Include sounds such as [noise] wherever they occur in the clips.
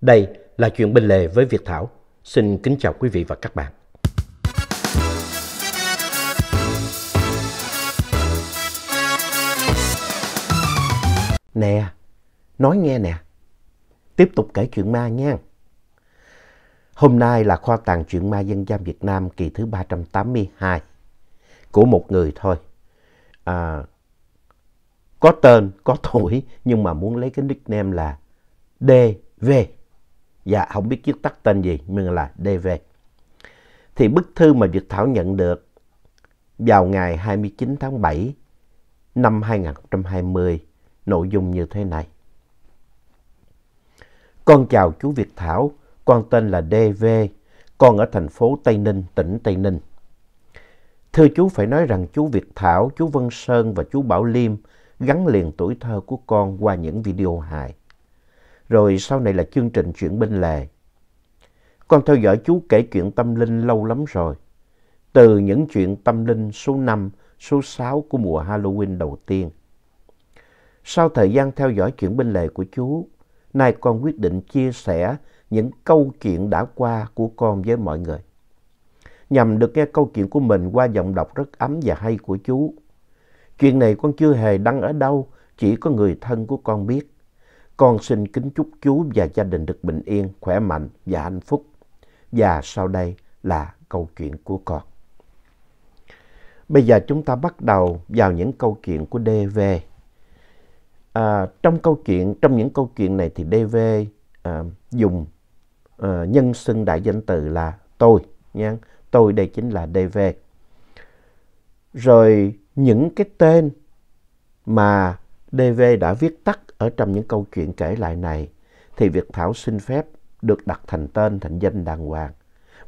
Đây là chuyện bên lề với Việt Thảo. Xin kính chào quý vị và các bạn. Nè, nói nghe nè. Tiếp tục kể chuyện ma nha. Hôm nay là kho tàng chuyện ma dân gian Việt Nam kỳ thứ 382 của một người thôi. À, có tên, có tuổi nhưng mà muốn lấy cái nickname là DV dạ không biết viết tắt tên gì nhưng là DV. Thì bức thư mà Việt Thảo nhận được vào ngày 29 tháng 7 năm 2020 nội dung như thế này. Con chào chú Việt Thảo, con tên là DV, con ở thành phố Tây Ninh, tỉnh Tây Ninh. Thưa chú phải nói rằng chú Việt Thảo, chú Vân Sơn và chú Bảo Liêm gắn liền tuổi thơ của con qua những video hài rồi sau này là chương trình chuyện bên lề. Con theo dõi chú kể chuyện tâm linh lâu lắm rồi. Từ những chuyện tâm linh số 5, số 6 của mùa Halloween đầu tiên. Sau thời gian theo dõi chuyện bên lề của chú, nay con quyết định chia sẻ những câu chuyện đã qua của con với mọi người. Nhằm được nghe câu chuyện của mình qua giọng đọc rất ấm và hay của chú. Chuyện này con chưa hề đăng ở đâu, chỉ có người thân của con biết. Con xin kính chúc chú và gia đình được bình yên, khỏe mạnh và hạnh phúc. Và sau đây là câu chuyện của con. Bây giờ chúng ta bắt đầu vào những câu chuyện của DV. À, trong câu chuyện, trong những câu chuyện này thì DV à, dùng à, nhân xưng đại danh từ là tôi, nha. Tôi đây chính là DV. Rồi những cái tên mà DV đã viết tắt ở trong những câu chuyện kể lại này, thì Việt Thảo xin phép được đặt thành tên thành danh đàng hoàng.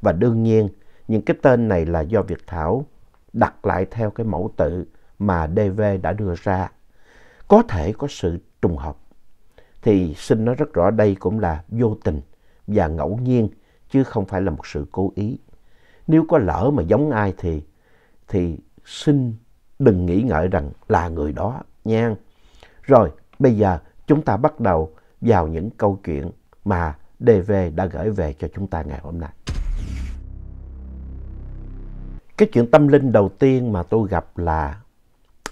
Và đương nhiên, những cái tên này là do Việt Thảo đặt lại theo cái mẫu tự mà DV đã đưa ra. Có thể có sự trùng hợp. Thì xin nói rất rõ đây cũng là vô tình và ngẫu nhiên chứ không phải là một sự cố ý. Nếu có lỡ mà giống ai thì thì xin đừng nghĩ ngợi rằng là người đó nha. Rồi, bây giờ chúng ta bắt đầu vào những câu chuyện mà DV đã gửi về cho chúng ta ngày hôm nay. Cái chuyện tâm linh đầu tiên mà tôi gặp là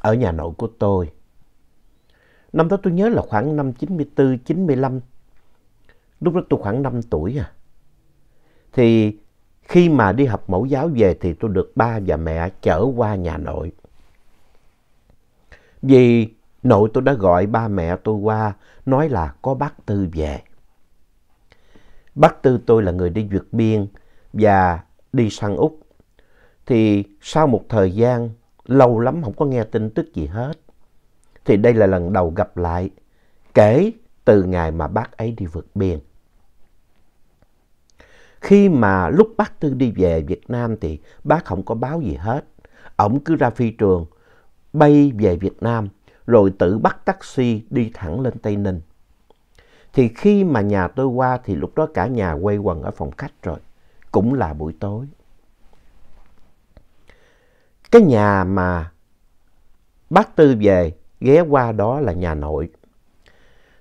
ở nhà nội của tôi. Năm đó tôi nhớ là khoảng năm 94, 95. Lúc đó tôi khoảng 5 tuổi à. Thì khi mà đi học mẫu giáo về thì tôi được ba và mẹ chở qua nhà nội. Vì Nội tôi đã gọi ba mẹ tôi qua, nói là có bác Tư về. Bác Tư tôi là người đi vượt biên và đi sang Úc. Thì sau một thời gian, lâu lắm không có nghe tin tức gì hết. Thì đây là lần đầu gặp lại, kể từ ngày mà bác ấy đi vượt biên. Khi mà lúc bác Tư đi về Việt Nam thì bác không có báo gì hết. Ổng cứ ra phi trường, bay về Việt Nam rồi tự bắt taxi đi thẳng lên Tây Ninh. Thì khi mà nhà tôi qua thì lúc đó cả nhà quay quần ở phòng khách rồi, cũng là buổi tối. Cái nhà mà bác Tư về ghé qua đó là nhà nội.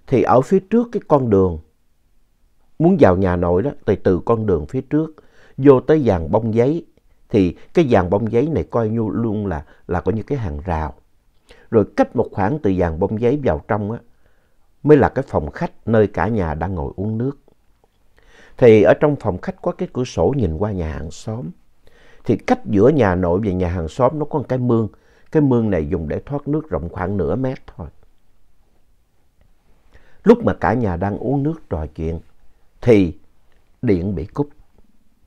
Thì ở phía trước cái con đường, muốn vào nhà nội đó, thì từ con đường phía trước vô tới vàng bông giấy thì cái dàn bông giấy này coi như luôn là là coi như cái hàng rào rồi cách một khoảng từ dàn bông giấy vào trong á, mới là cái phòng khách nơi cả nhà đang ngồi uống nước. Thì ở trong phòng khách có cái cửa sổ nhìn qua nhà hàng xóm. Thì cách giữa nhà nội và nhà hàng xóm nó có một cái mương. Cái mương này dùng để thoát nước rộng khoảng nửa mét thôi. Lúc mà cả nhà đang uống nước trò chuyện thì điện bị cúp.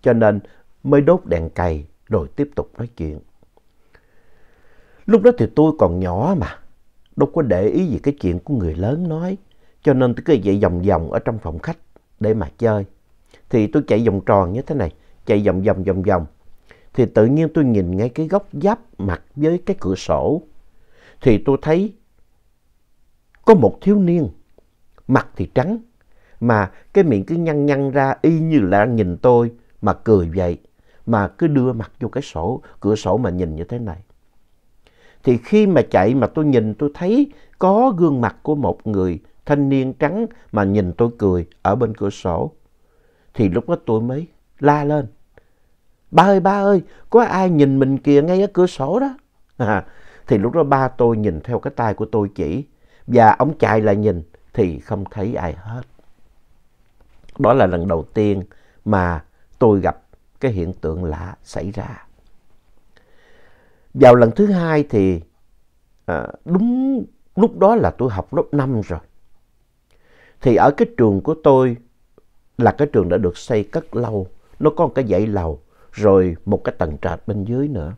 Cho nên mới đốt đèn cày rồi tiếp tục nói chuyện. Lúc đó thì tôi còn nhỏ mà, đâu có để ý gì cái chuyện của người lớn nói. Cho nên tôi cứ vậy vòng vòng ở trong phòng khách để mà chơi. Thì tôi chạy vòng tròn như thế này, chạy vòng vòng vòng vòng. Thì tự nhiên tôi nhìn ngay cái góc giáp mặt với cái cửa sổ. Thì tôi thấy có một thiếu niên, mặt thì trắng, mà cái miệng cứ nhăn nhăn ra y như là nhìn tôi mà cười vậy. Mà cứ đưa mặt vô cái sổ, cửa sổ mà nhìn như thế này. Thì khi mà chạy mà tôi nhìn tôi thấy có gương mặt của một người thanh niên trắng mà nhìn tôi cười ở bên cửa sổ. Thì lúc đó tôi mới la lên. Ba ơi, ba ơi, có ai nhìn mình kìa ngay ở cửa sổ đó. À, thì lúc đó ba tôi nhìn theo cái tay của tôi chỉ. Và ông chạy lại nhìn thì không thấy ai hết. Đó là lần đầu tiên mà tôi gặp cái hiện tượng lạ xảy ra. Vào lần thứ hai thì à, đúng lúc đó là tôi học lớp 5 rồi. Thì ở cái trường của tôi là cái trường đã được xây cất lâu. Nó có một cái dãy lầu rồi một cái tầng trệt bên dưới nữa.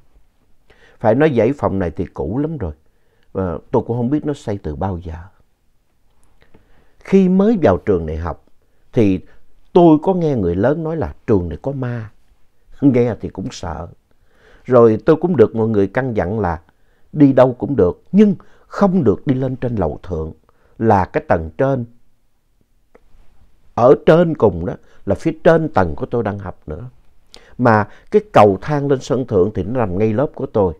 Phải nói dãy phòng này thì cũ lắm rồi. À, tôi cũng không biết nó xây từ bao giờ. Khi mới vào trường này học thì tôi có nghe người lớn nói là trường này có ma. [laughs] Nghe thì cũng sợ. Rồi tôi cũng được mọi người căn dặn là đi đâu cũng được, nhưng không được đi lên trên lầu thượng là cái tầng trên. Ở trên cùng đó là phía trên tầng của tôi đang học nữa. Mà cái cầu thang lên sân thượng thì nó nằm ngay lớp của tôi.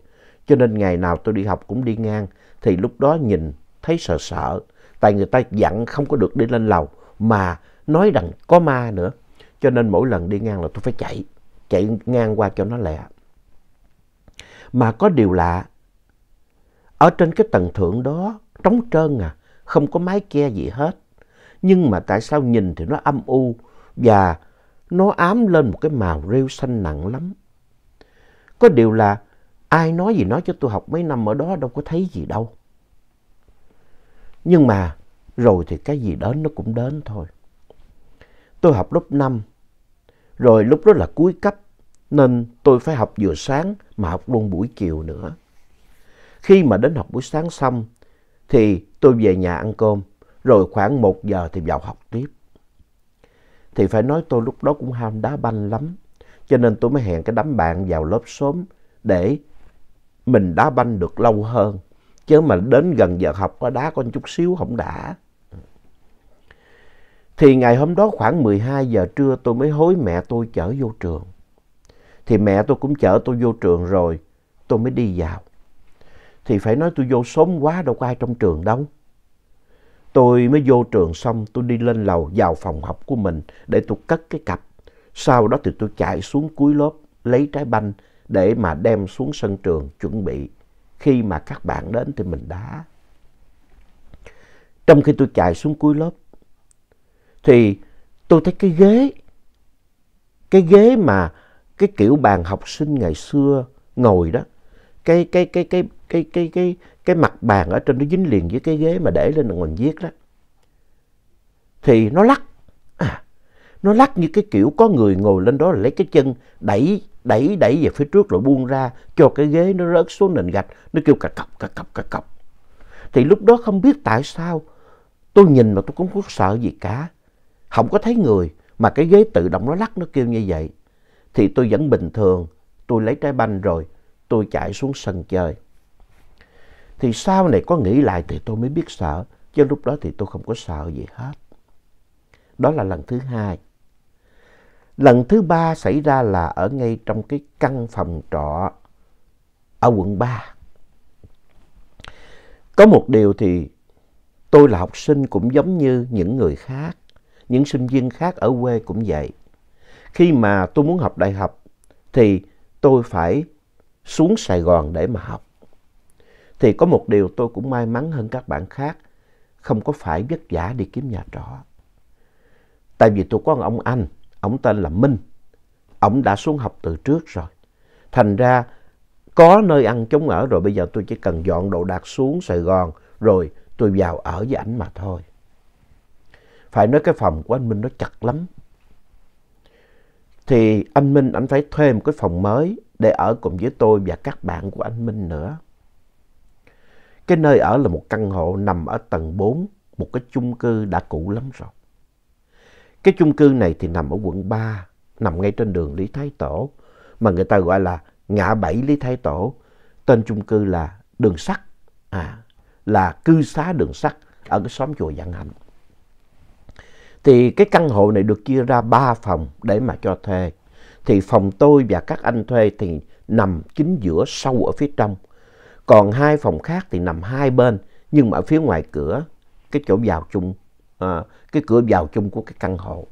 Cho nên ngày nào tôi đi học cũng đi ngang thì lúc đó nhìn thấy sợ sợ. Tại người ta dặn không có được đi lên lầu mà nói rằng có ma nữa. Cho nên mỗi lần đi ngang là tôi phải chạy, chạy ngang qua cho nó lẹ. Mà có điều lạ, ở trên cái tầng thượng đó trống trơn à, không có mái che gì hết. Nhưng mà tại sao nhìn thì nó âm u và nó ám lên một cái màu rêu xanh nặng lắm. Có điều là ai nói gì nói cho tôi học mấy năm ở đó đâu có thấy gì đâu. Nhưng mà rồi thì cái gì đến nó cũng đến thôi. Tôi học lớp 5, rồi lúc đó là cuối cấp, nên tôi phải học vừa sáng mà học luôn buổi chiều nữa. Khi mà đến học buổi sáng xong thì tôi về nhà ăn cơm rồi khoảng một giờ thì vào học tiếp. Thì phải nói tôi lúc đó cũng ham đá banh lắm cho nên tôi mới hẹn cái đám bạn vào lớp sớm để mình đá banh được lâu hơn. Chứ mà đến gần giờ học có đá con chút xíu không đã. Thì ngày hôm đó khoảng 12 giờ trưa tôi mới hối mẹ tôi chở vô trường. Thì mẹ tôi cũng chở tôi vô trường rồi, tôi mới đi vào. Thì phải nói tôi vô sớm quá đâu có ai trong trường đâu. Tôi mới vô trường xong tôi đi lên lầu vào phòng học của mình để tôi cất cái cặp. Sau đó thì tôi chạy xuống cuối lớp lấy trái banh để mà đem xuống sân trường chuẩn bị. Khi mà các bạn đến thì mình đá. Trong khi tôi chạy xuống cuối lớp thì tôi thấy cái ghế, cái ghế mà cái kiểu bàn học sinh ngày xưa ngồi đó cái cái cái cái cái cái cái cái mặt bàn ở trên nó dính liền với cái ghế mà để lên mình viết đó thì nó lắc à, nó lắc như cái kiểu có người ngồi lên đó lấy cái chân đẩy đẩy đẩy về phía trước rồi buông ra cho cái ghế nó rớt xuống nền gạch nó kêu cà cọc cà cọc cà cọc thì lúc đó không biết tại sao tôi nhìn mà tôi cũng không có sợ gì cả không có thấy người mà cái ghế tự động nó lắc nó kêu như vậy thì tôi vẫn bình thường, tôi lấy trái banh rồi, tôi chạy xuống sân chơi. Thì sau này có nghĩ lại thì tôi mới biết sợ, chứ lúc đó thì tôi không có sợ gì hết. Đó là lần thứ hai. Lần thứ ba xảy ra là ở ngay trong cái căn phòng trọ ở quận 3. Có một điều thì tôi là học sinh cũng giống như những người khác, những sinh viên khác ở quê cũng vậy khi mà tôi muốn học đại học thì tôi phải xuống Sài Gòn để mà học. Thì có một điều tôi cũng may mắn hơn các bạn khác, không có phải vất vả đi kiếm nhà trọ. Tại vì tôi có một ông anh, ông tên là Minh, ông đã xuống học từ trước rồi. Thành ra có nơi ăn chống ở rồi, bây giờ tôi chỉ cần dọn đồ đạc xuống Sài Gòn rồi tôi vào ở với ảnh mà thôi. Phải nói cái phòng của anh Minh nó chặt lắm, thì anh Minh anh phải thuê một cái phòng mới để ở cùng với tôi và các bạn của anh Minh nữa. Cái nơi ở là một căn hộ nằm ở tầng 4, một cái chung cư đã cũ lắm rồi. Cái chung cư này thì nằm ở quận 3, nằm ngay trên đường Lý Thái Tổ, mà người ta gọi là ngã bảy Lý Thái Tổ. Tên chung cư là đường sắt, à, là cư xá đường sắt ở cái xóm chùa Giang Hạnh. Thì cái căn hộ này được chia ra 3 phòng để mà cho thuê. Thì phòng tôi và các anh thuê thì nằm chính giữa sâu ở phía trong. Còn hai phòng khác thì nằm hai bên nhưng mà ở phía ngoài cửa cái chỗ vào chung à, cái cửa vào chung của cái căn hộ.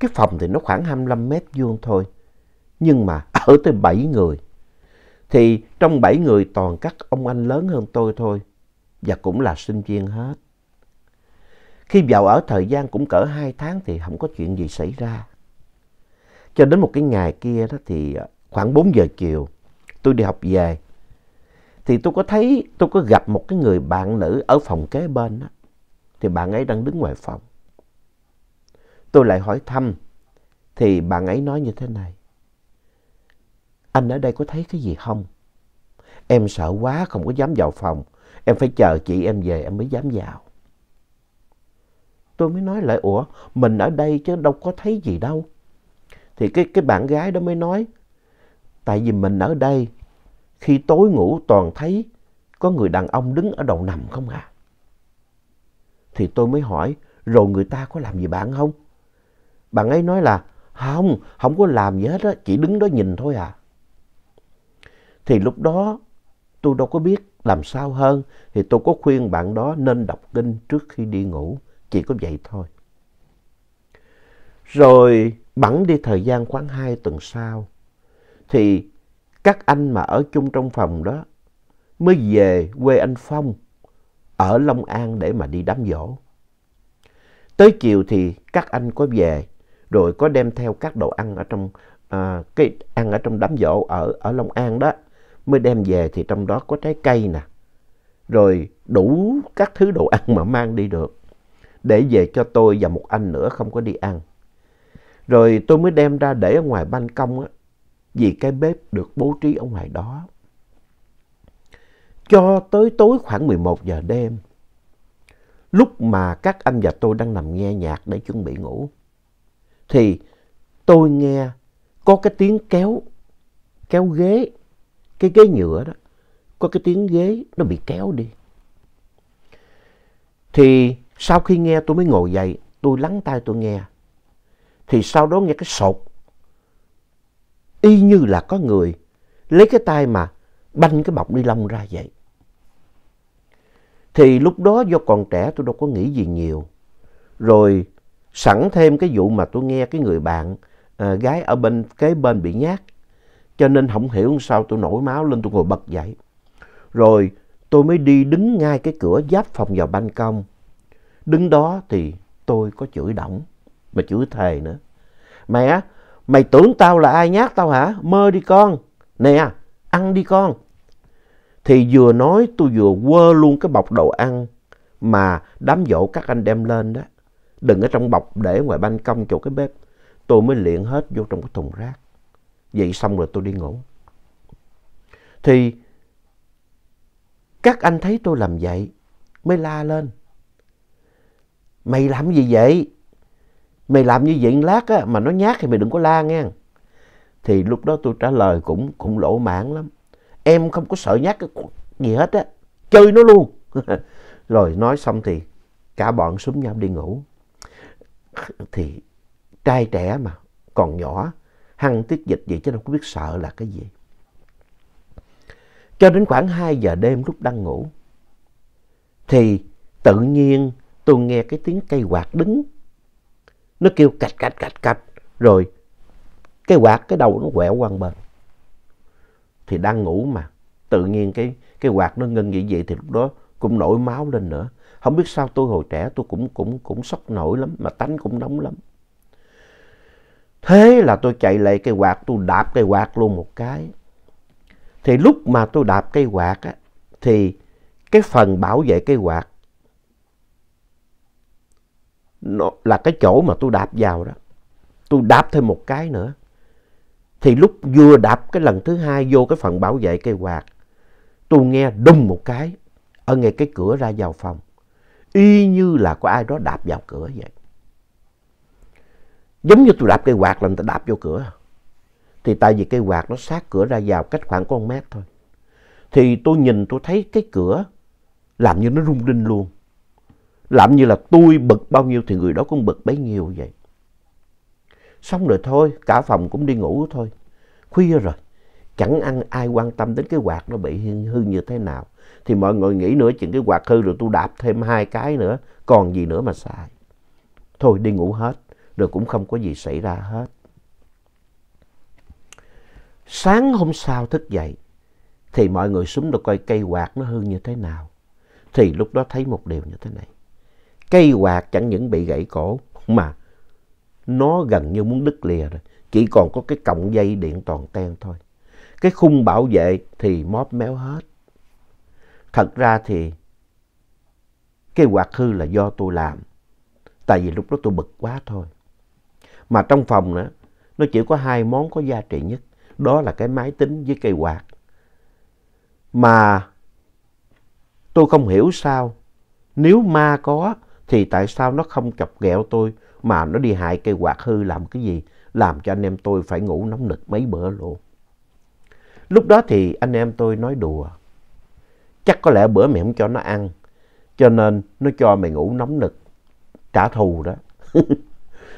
Cái phòng thì nó khoảng 25 mét vuông thôi. Nhưng mà ở tới 7 người. Thì trong 7 người toàn các ông anh lớn hơn tôi thôi. Và cũng là sinh viên hết. Khi vào ở thời gian cũng cỡ 2 tháng thì không có chuyện gì xảy ra. Cho đến một cái ngày kia đó thì à, khoảng 4 giờ chiều tôi đi học về. Thì tôi có thấy, tôi có gặp một cái người bạn nữ ở phòng kế bên đó. Thì bạn ấy đang đứng ngoài phòng. Tôi lại hỏi thăm. Thì bạn ấy nói như thế này. Anh ở đây có thấy cái gì không? Em sợ quá không có dám vào phòng. Em phải chờ chị em về em mới dám vào. Tôi mới nói lại, ủa, mình ở đây chứ đâu có thấy gì đâu. Thì cái, cái bạn gái đó mới nói, tại vì mình ở đây, khi tối ngủ toàn thấy có người đàn ông đứng ở đầu nằm không à. Thì tôi mới hỏi, rồi người ta có làm gì bạn không? Bạn ấy nói là, không, không có làm gì hết á, chỉ đứng đó nhìn thôi à. Thì lúc đó tôi đâu có biết làm sao hơn, thì tôi có khuyên bạn đó nên đọc kinh trước khi đi ngủ chỉ có vậy thôi. Rồi bẵng đi thời gian khoảng hai tuần sau, thì các anh mà ở chung trong phòng đó mới về quê anh Phong ở Long An để mà đi đám dỗ. Tới chiều thì các anh có về, rồi có đem theo các đồ ăn ở trong à, cái ăn ở trong đám dỗ ở ở Long An đó mới đem về thì trong đó có trái cây nè, rồi đủ các thứ đồ ăn mà mang đi được để về cho tôi và một anh nữa không có đi ăn. Rồi tôi mới đem ra để ở ngoài ban công á, vì cái bếp được bố trí ở ngoài đó. Cho tới tối khoảng 11 giờ đêm, lúc mà các anh và tôi đang nằm nghe nhạc để chuẩn bị ngủ, thì tôi nghe có cái tiếng kéo, kéo ghế, cái ghế nhựa đó, có cái tiếng ghế nó bị kéo đi. Thì sau khi nghe tôi mới ngồi dậy, tôi lắng tai tôi nghe. Thì sau đó nghe cái sột. Y như là có người lấy cái tay mà banh cái bọc ni lông ra vậy. Thì lúc đó do còn trẻ tôi đâu có nghĩ gì nhiều. Rồi sẵn thêm cái vụ mà tôi nghe cái người bạn à, gái ở bên kế bên bị nhát. Cho nên không hiểu sao tôi nổi máu lên tôi ngồi bật dậy. Rồi tôi mới đi đứng ngay cái cửa giáp phòng vào ban công Đứng đó thì tôi có chửi động, mà chửi thề nữa. Mẹ, mày tưởng tao là ai nhát tao hả? Mơ đi con. Nè, ăn đi con. Thì vừa nói tôi vừa quơ luôn cái bọc đồ ăn mà đám dỗ các anh đem lên đó. Đừng ở trong bọc để ngoài ban công chỗ cái bếp. Tôi mới liện hết vô trong cái thùng rác. Vậy xong rồi tôi đi ngủ. Thì các anh thấy tôi làm vậy mới la lên mày làm gì vậy? Mày làm như vậy lát á, mà nó nhát thì mày đừng có la nghe. Thì lúc đó tôi trả lời cũng cũng lỗ mãn lắm. Em không có sợ nhát cái gì hết á, chơi nó luôn. [laughs] Rồi nói xong thì cả bọn súng nhau đi ngủ. Thì trai trẻ mà, còn nhỏ, hăng tiết dịch vậy chứ đâu có biết sợ là cái gì. Cho đến khoảng 2 giờ đêm lúc đang ngủ, thì tự nhiên tôi nghe cái tiếng cây quạt đứng. Nó kêu cạch cạch cạch cạch, rồi cái quạt cái đầu nó quẹo qua bên. Thì đang ngủ mà, tự nhiên cái, cái quạt nó ngưng như vậy thì lúc đó cũng nổi máu lên nữa. Không biết sao tôi hồi trẻ tôi cũng cũng cũng sốc nổi lắm, mà tánh cũng nóng lắm. Thế là tôi chạy lại cây quạt, tôi đạp cây quạt luôn một cái. Thì lúc mà tôi đạp cây quạt á, thì cái phần bảo vệ cây quạt nó là cái chỗ mà tôi đạp vào đó. Tôi đạp thêm một cái nữa. Thì lúc vừa đạp cái lần thứ hai vô cái phần bảo vệ cây quạt, tôi nghe đùng một cái ở ngay cái cửa ra vào phòng. Y như là có ai đó đạp vào cửa vậy. Giống như tôi đạp cây quạt là người ta đạp vô cửa. Thì tại vì cây quạt nó sát cửa ra vào cách khoảng có con mét thôi. Thì tôi nhìn tôi thấy cái cửa làm như nó rung rinh luôn. Làm như là tôi bực bao nhiêu thì người đó cũng bực bấy nhiêu vậy. Xong rồi thôi, cả phòng cũng đi ngủ thôi. Khuya rồi, chẳng ăn ai quan tâm đến cái quạt nó bị hư như thế nào. Thì mọi người nghĩ nữa chuyện cái quạt hư rồi tôi đạp thêm hai cái nữa, còn gì nữa mà xài. Thôi đi ngủ hết, rồi cũng không có gì xảy ra hết. Sáng hôm sau thức dậy, thì mọi người súng được coi cây quạt nó hư như thế nào. Thì lúc đó thấy một điều như thế này cây quạt chẳng những bị gãy cổ mà nó gần như muốn đứt lìa rồi. Chỉ còn có cái cọng dây điện toàn ten thôi. Cái khung bảo vệ thì móp méo hết. Thật ra thì cái quạt hư là do tôi làm. Tại vì lúc đó tôi bực quá thôi. Mà trong phòng nữa, nó chỉ có hai món có giá trị nhất. Đó là cái máy tính với cây quạt. Mà tôi không hiểu sao nếu ma có thì tại sao nó không chọc ghẹo tôi mà nó đi hại cây quạt hư làm cái gì, làm cho anh em tôi phải ngủ nóng nực mấy bữa luôn. Lúc đó thì anh em tôi nói đùa, chắc có lẽ bữa mày không cho nó ăn, cho nên nó cho mày ngủ nóng nực, trả thù đó. [laughs]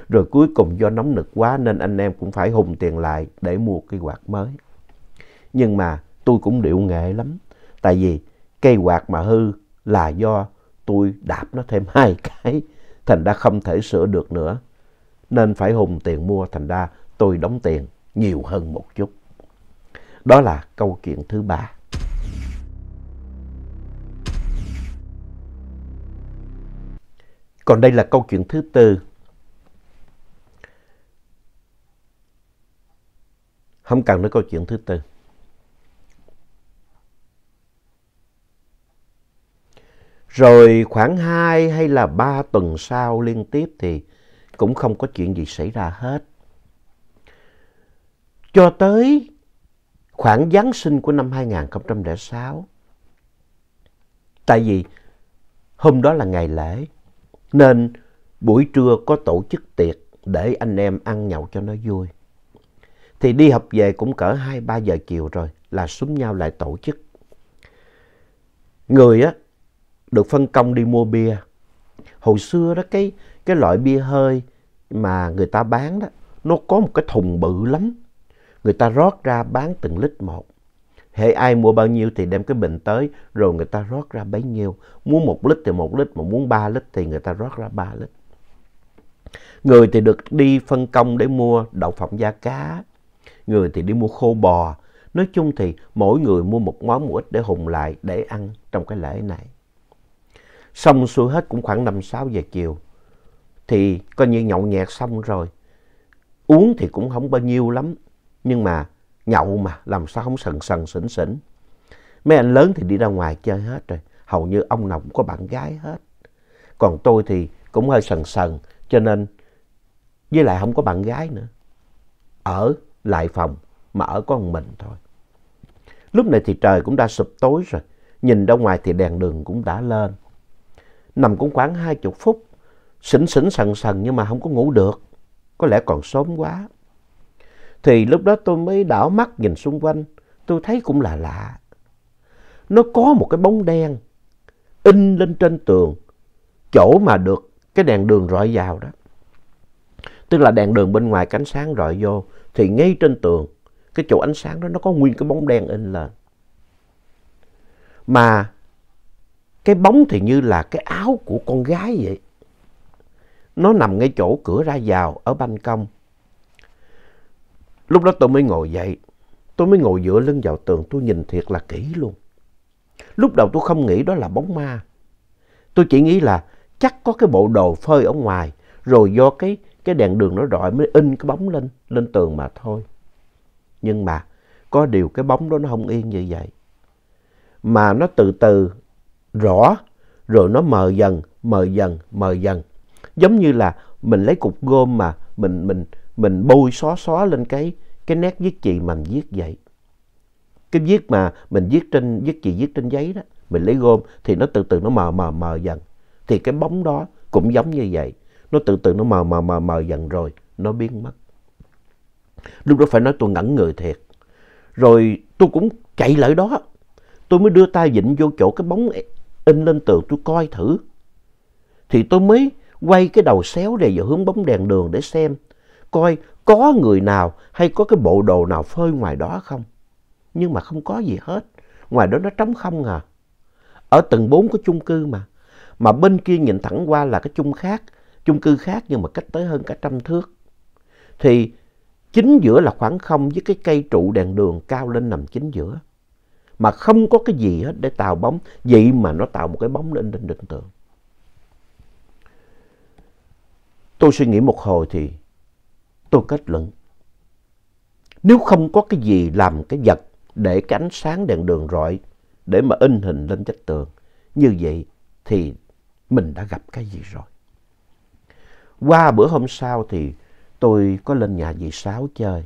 Rồi cuối cùng do nóng nực quá nên anh em cũng phải hùng tiền lại để mua cây quạt mới. Nhưng mà tôi cũng điệu nghệ lắm, tại vì cây quạt mà hư là do tôi đạp nó thêm hai [laughs] cái, thành ra không thể sửa được nữa. Nên phải hùng tiền mua, thành ra tôi đóng tiền nhiều hơn một chút. Đó là câu chuyện thứ ba. Còn đây là câu chuyện thứ tư. Không cần nói câu chuyện thứ tư. Rồi khoảng 2 hay là 3 tuần sau liên tiếp thì cũng không có chuyện gì xảy ra hết. Cho tới khoảng Giáng sinh của năm 2006. Tại vì hôm đó là ngày lễ nên buổi trưa có tổ chức tiệc để anh em ăn nhậu cho nó vui. Thì đi học về cũng cỡ 2-3 giờ chiều rồi là xúm nhau lại tổ chức. Người á, được phân công đi mua bia. Hồi xưa đó cái cái loại bia hơi mà người ta bán đó nó có một cái thùng bự lắm. Người ta rót ra bán từng lít một. Hệ ai mua bao nhiêu thì đem cái bình tới rồi người ta rót ra bấy nhiêu. Muốn một lít thì một lít mà muốn ba lít thì người ta rót ra ba lít. Người thì được đi phân công để mua đậu phộng da cá. Người thì đi mua khô bò. Nói chung thì mỗi người mua một món một ít để hùng lại để ăn trong cái lễ này. Xong xuôi hết cũng khoảng năm sáu giờ chiều. Thì coi như nhậu nhẹt xong rồi. Uống thì cũng không bao nhiêu lắm. Nhưng mà nhậu mà làm sao không sần sần sỉnh sỉnh. Mấy anh lớn thì đi ra ngoài chơi hết rồi. Hầu như ông nào cũng có bạn gái hết. Còn tôi thì cũng hơi sần sần. Cho nên với lại không có bạn gái nữa. Ở lại phòng mà ở có một mình thôi. Lúc này thì trời cũng đã sụp tối rồi. Nhìn ra ngoài thì đèn đường cũng đã lên nằm cũng khoảng hai chục phút, sỉnh sỉnh sần sần nhưng mà không có ngủ được, có lẽ còn sớm quá. Thì lúc đó tôi mới đảo mắt nhìn xung quanh, tôi thấy cũng là lạ. Nó có một cái bóng đen in lên trên tường, chỗ mà được cái đèn đường rọi vào đó. Tức là đèn đường bên ngoài cánh sáng rọi vô, thì ngay trên tường, cái chỗ ánh sáng đó nó có nguyên cái bóng đen in lên. Mà cái bóng thì như là cái áo của con gái vậy. Nó nằm ngay chỗ cửa ra vào ở ban công. Lúc đó tôi mới ngồi dậy. Tôi mới ngồi dựa lưng vào tường tôi nhìn thiệt là kỹ luôn. Lúc đầu tôi không nghĩ đó là bóng ma. Tôi chỉ nghĩ là chắc có cái bộ đồ phơi ở ngoài rồi do cái, cái đèn đường nó rọi mới in cái bóng lên, lên tường mà thôi. Nhưng mà có điều cái bóng đó nó không yên như vậy. Mà nó từ từ rõ, rồi nó mờ dần, mờ dần, mờ dần. Giống như là mình lấy cục gôm mà mình mình mình bôi xóa xóa lên cái cái nét viết chì mà mình viết vậy. Cái viết mà mình viết trên viết chì viết trên giấy đó, mình lấy gôm thì nó từ từ nó mờ mờ mờ dần. Thì cái bóng đó cũng giống như vậy, nó từ từ nó mờ mờ mờ mờ dần rồi nó biến mất. Lúc đó phải nói tôi ngẩn người thiệt. Rồi tôi cũng chạy lại đó. Tôi mới đưa tay vịnh vô chỗ cái bóng in lên tường tôi coi thử. Thì tôi mới quay cái đầu xéo này vào hướng bóng đèn đường để xem, coi có người nào hay có cái bộ đồ nào phơi ngoài đó không. Nhưng mà không có gì hết, ngoài đó nó trống không à. Ở tầng 4 có chung cư mà, mà bên kia nhìn thẳng qua là cái chung khác, chung cư khác nhưng mà cách tới hơn cả trăm thước. Thì chính giữa là khoảng không với cái cây trụ đèn đường cao lên nằm chính giữa mà không có cái gì hết để tạo bóng. Vậy mà nó tạo một cái bóng lên trên đỉnh tượng. Tôi suy nghĩ một hồi thì tôi kết luận. Nếu không có cái gì làm cái vật để cái ánh sáng đèn đường rọi để mà in hình lên vách tường như vậy thì mình đã gặp cái gì rồi. Qua bữa hôm sau thì tôi có lên nhà dì Sáu chơi.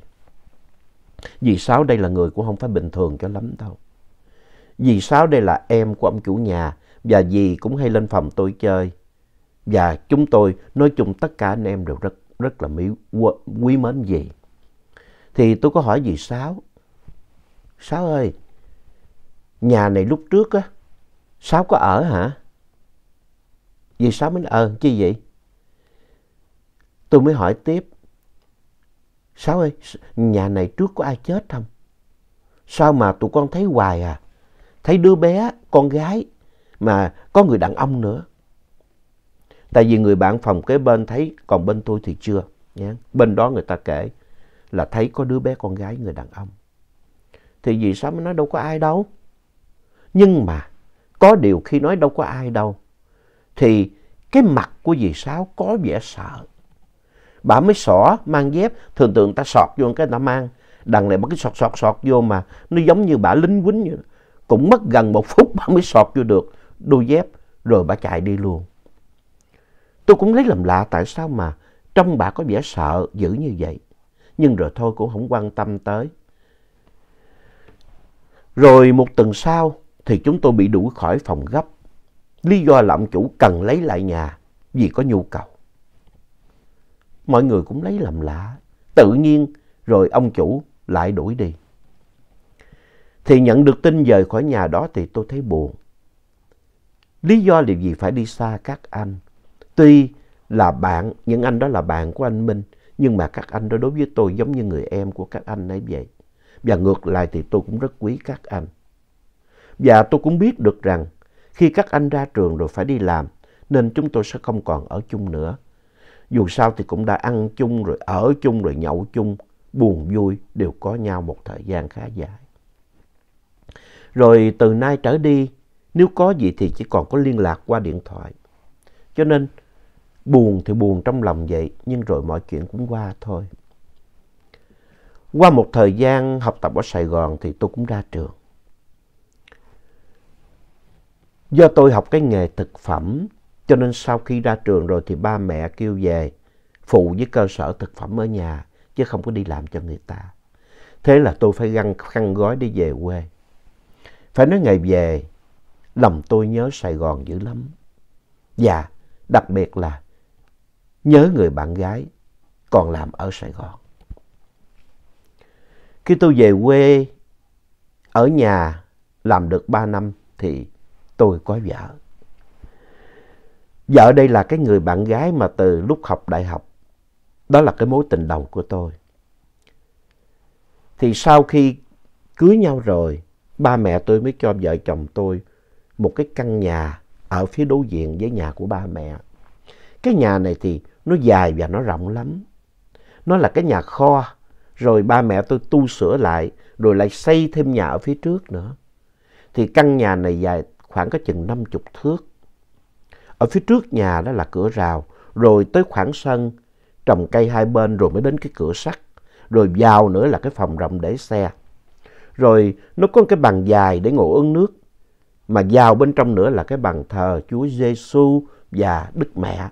Dì Sáu đây là người cũng không phải bình thường cho lắm đâu. Dì Sáu đây là em của ông chủ nhà và dì cũng hay lên phòng tôi chơi. Và chúng tôi nói chung tất cả anh em đều rất rất là mỹ, quý mến dì. Thì tôi có hỏi dì Sáu. Sáu ơi, nhà này lúc trước á, Sáu có ở hả? Dì Sáu mới nói, ờ, chi vậy? Tôi mới hỏi tiếp. Sáu ơi, nhà này trước có ai chết không? Sao mà tụi con thấy hoài à? thấy đứa bé con gái mà có người đàn ông nữa. Tại vì người bạn phòng kế bên thấy, còn bên tôi thì chưa. Nhá. Bên đó người ta kể là thấy có đứa bé con gái người đàn ông. Thì vì sao mới nói đâu có ai đâu. Nhưng mà có điều khi nói đâu có ai đâu. Thì cái mặt của dì Sáu có vẻ sợ. Bà mới xỏ, mang dép, thường thường ta sọt vô cái ta mang. Đằng này bắt cái sọt sọt sọt vô mà nó giống như bà lính quýnh vậy cũng mất gần một phút bà [laughs] mới sọt vô được đôi dép rồi bà chạy đi luôn. Tôi cũng lấy làm lạ tại sao mà trong bà có vẻ sợ dữ như vậy. Nhưng rồi thôi cũng không quan tâm tới. Rồi một tuần sau thì chúng tôi bị đuổi khỏi phòng gấp. Lý do là ông chủ cần lấy lại nhà vì có nhu cầu. Mọi người cũng lấy làm lạ. Tự nhiên rồi ông chủ lại đuổi đi thì nhận được tin dời khỏi nhà đó thì tôi thấy buồn. Lý do là gì phải đi xa các anh? Tuy là bạn, những anh đó là bạn của anh Minh, nhưng mà các anh đó đối với tôi giống như người em của các anh ấy vậy. Và ngược lại thì tôi cũng rất quý các anh. Và tôi cũng biết được rằng khi các anh ra trường rồi phải đi làm, nên chúng tôi sẽ không còn ở chung nữa. Dù sao thì cũng đã ăn chung rồi, ở chung rồi, nhậu chung, buồn vui đều có nhau một thời gian khá dài. Rồi từ nay trở đi, nếu có gì thì chỉ còn có liên lạc qua điện thoại. Cho nên, buồn thì buồn trong lòng vậy, nhưng rồi mọi chuyện cũng qua thôi. Qua một thời gian học tập ở Sài Gòn thì tôi cũng ra trường. Do tôi học cái nghề thực phẩm, cho nên sau khi ra trường rồi thì ba mẹ kêu về phụ với cơ sở thực phẩm ở nhà, chứ không có đi làm cho người ta. Thế là tôi phải găng khăn gói đi về quê. Phải nói ngày về, lòng tôi nhớ Sài Gòn dữ lắm. Và đặc biệt là nhớ người bạn gái còn làm ở Sài Gòn. Khi tôi về quê, ở nhà làm được 3 năm thì tôi có vợ. Vợ đây là cái người bạn gái mà từ lúc học đại học. Đó là cái mối tình đầu của tôi. Thì sau khi cưới nhau rồi, ba mẹ tôi mới cho vợ chồng tôi một cái căn nhà ở phía đối diện với nhà của ba mẹ. Cái nhà này thì nó dài và nó rộng lắm. Nó là cái nhà kho, rồi ba mẹ tôi tu sửa lại, rồi lại xây thêm nhà ở phía trước nữa. Thì căn nhà này dài khoảng có chừng 50 thước. Ở phía trước nhà đó là cửa rào, rồi tới khoảng sân, trồng cây hai bên rồi mới đến cái cửa sắt, rồi vào nữa là cái phòng rộng để xe rồi nó có cái bàn dài để ngồi uống nước mà vào bên trong nữa là cái bàn thờ Chúa Giêsu và Đức Mẹ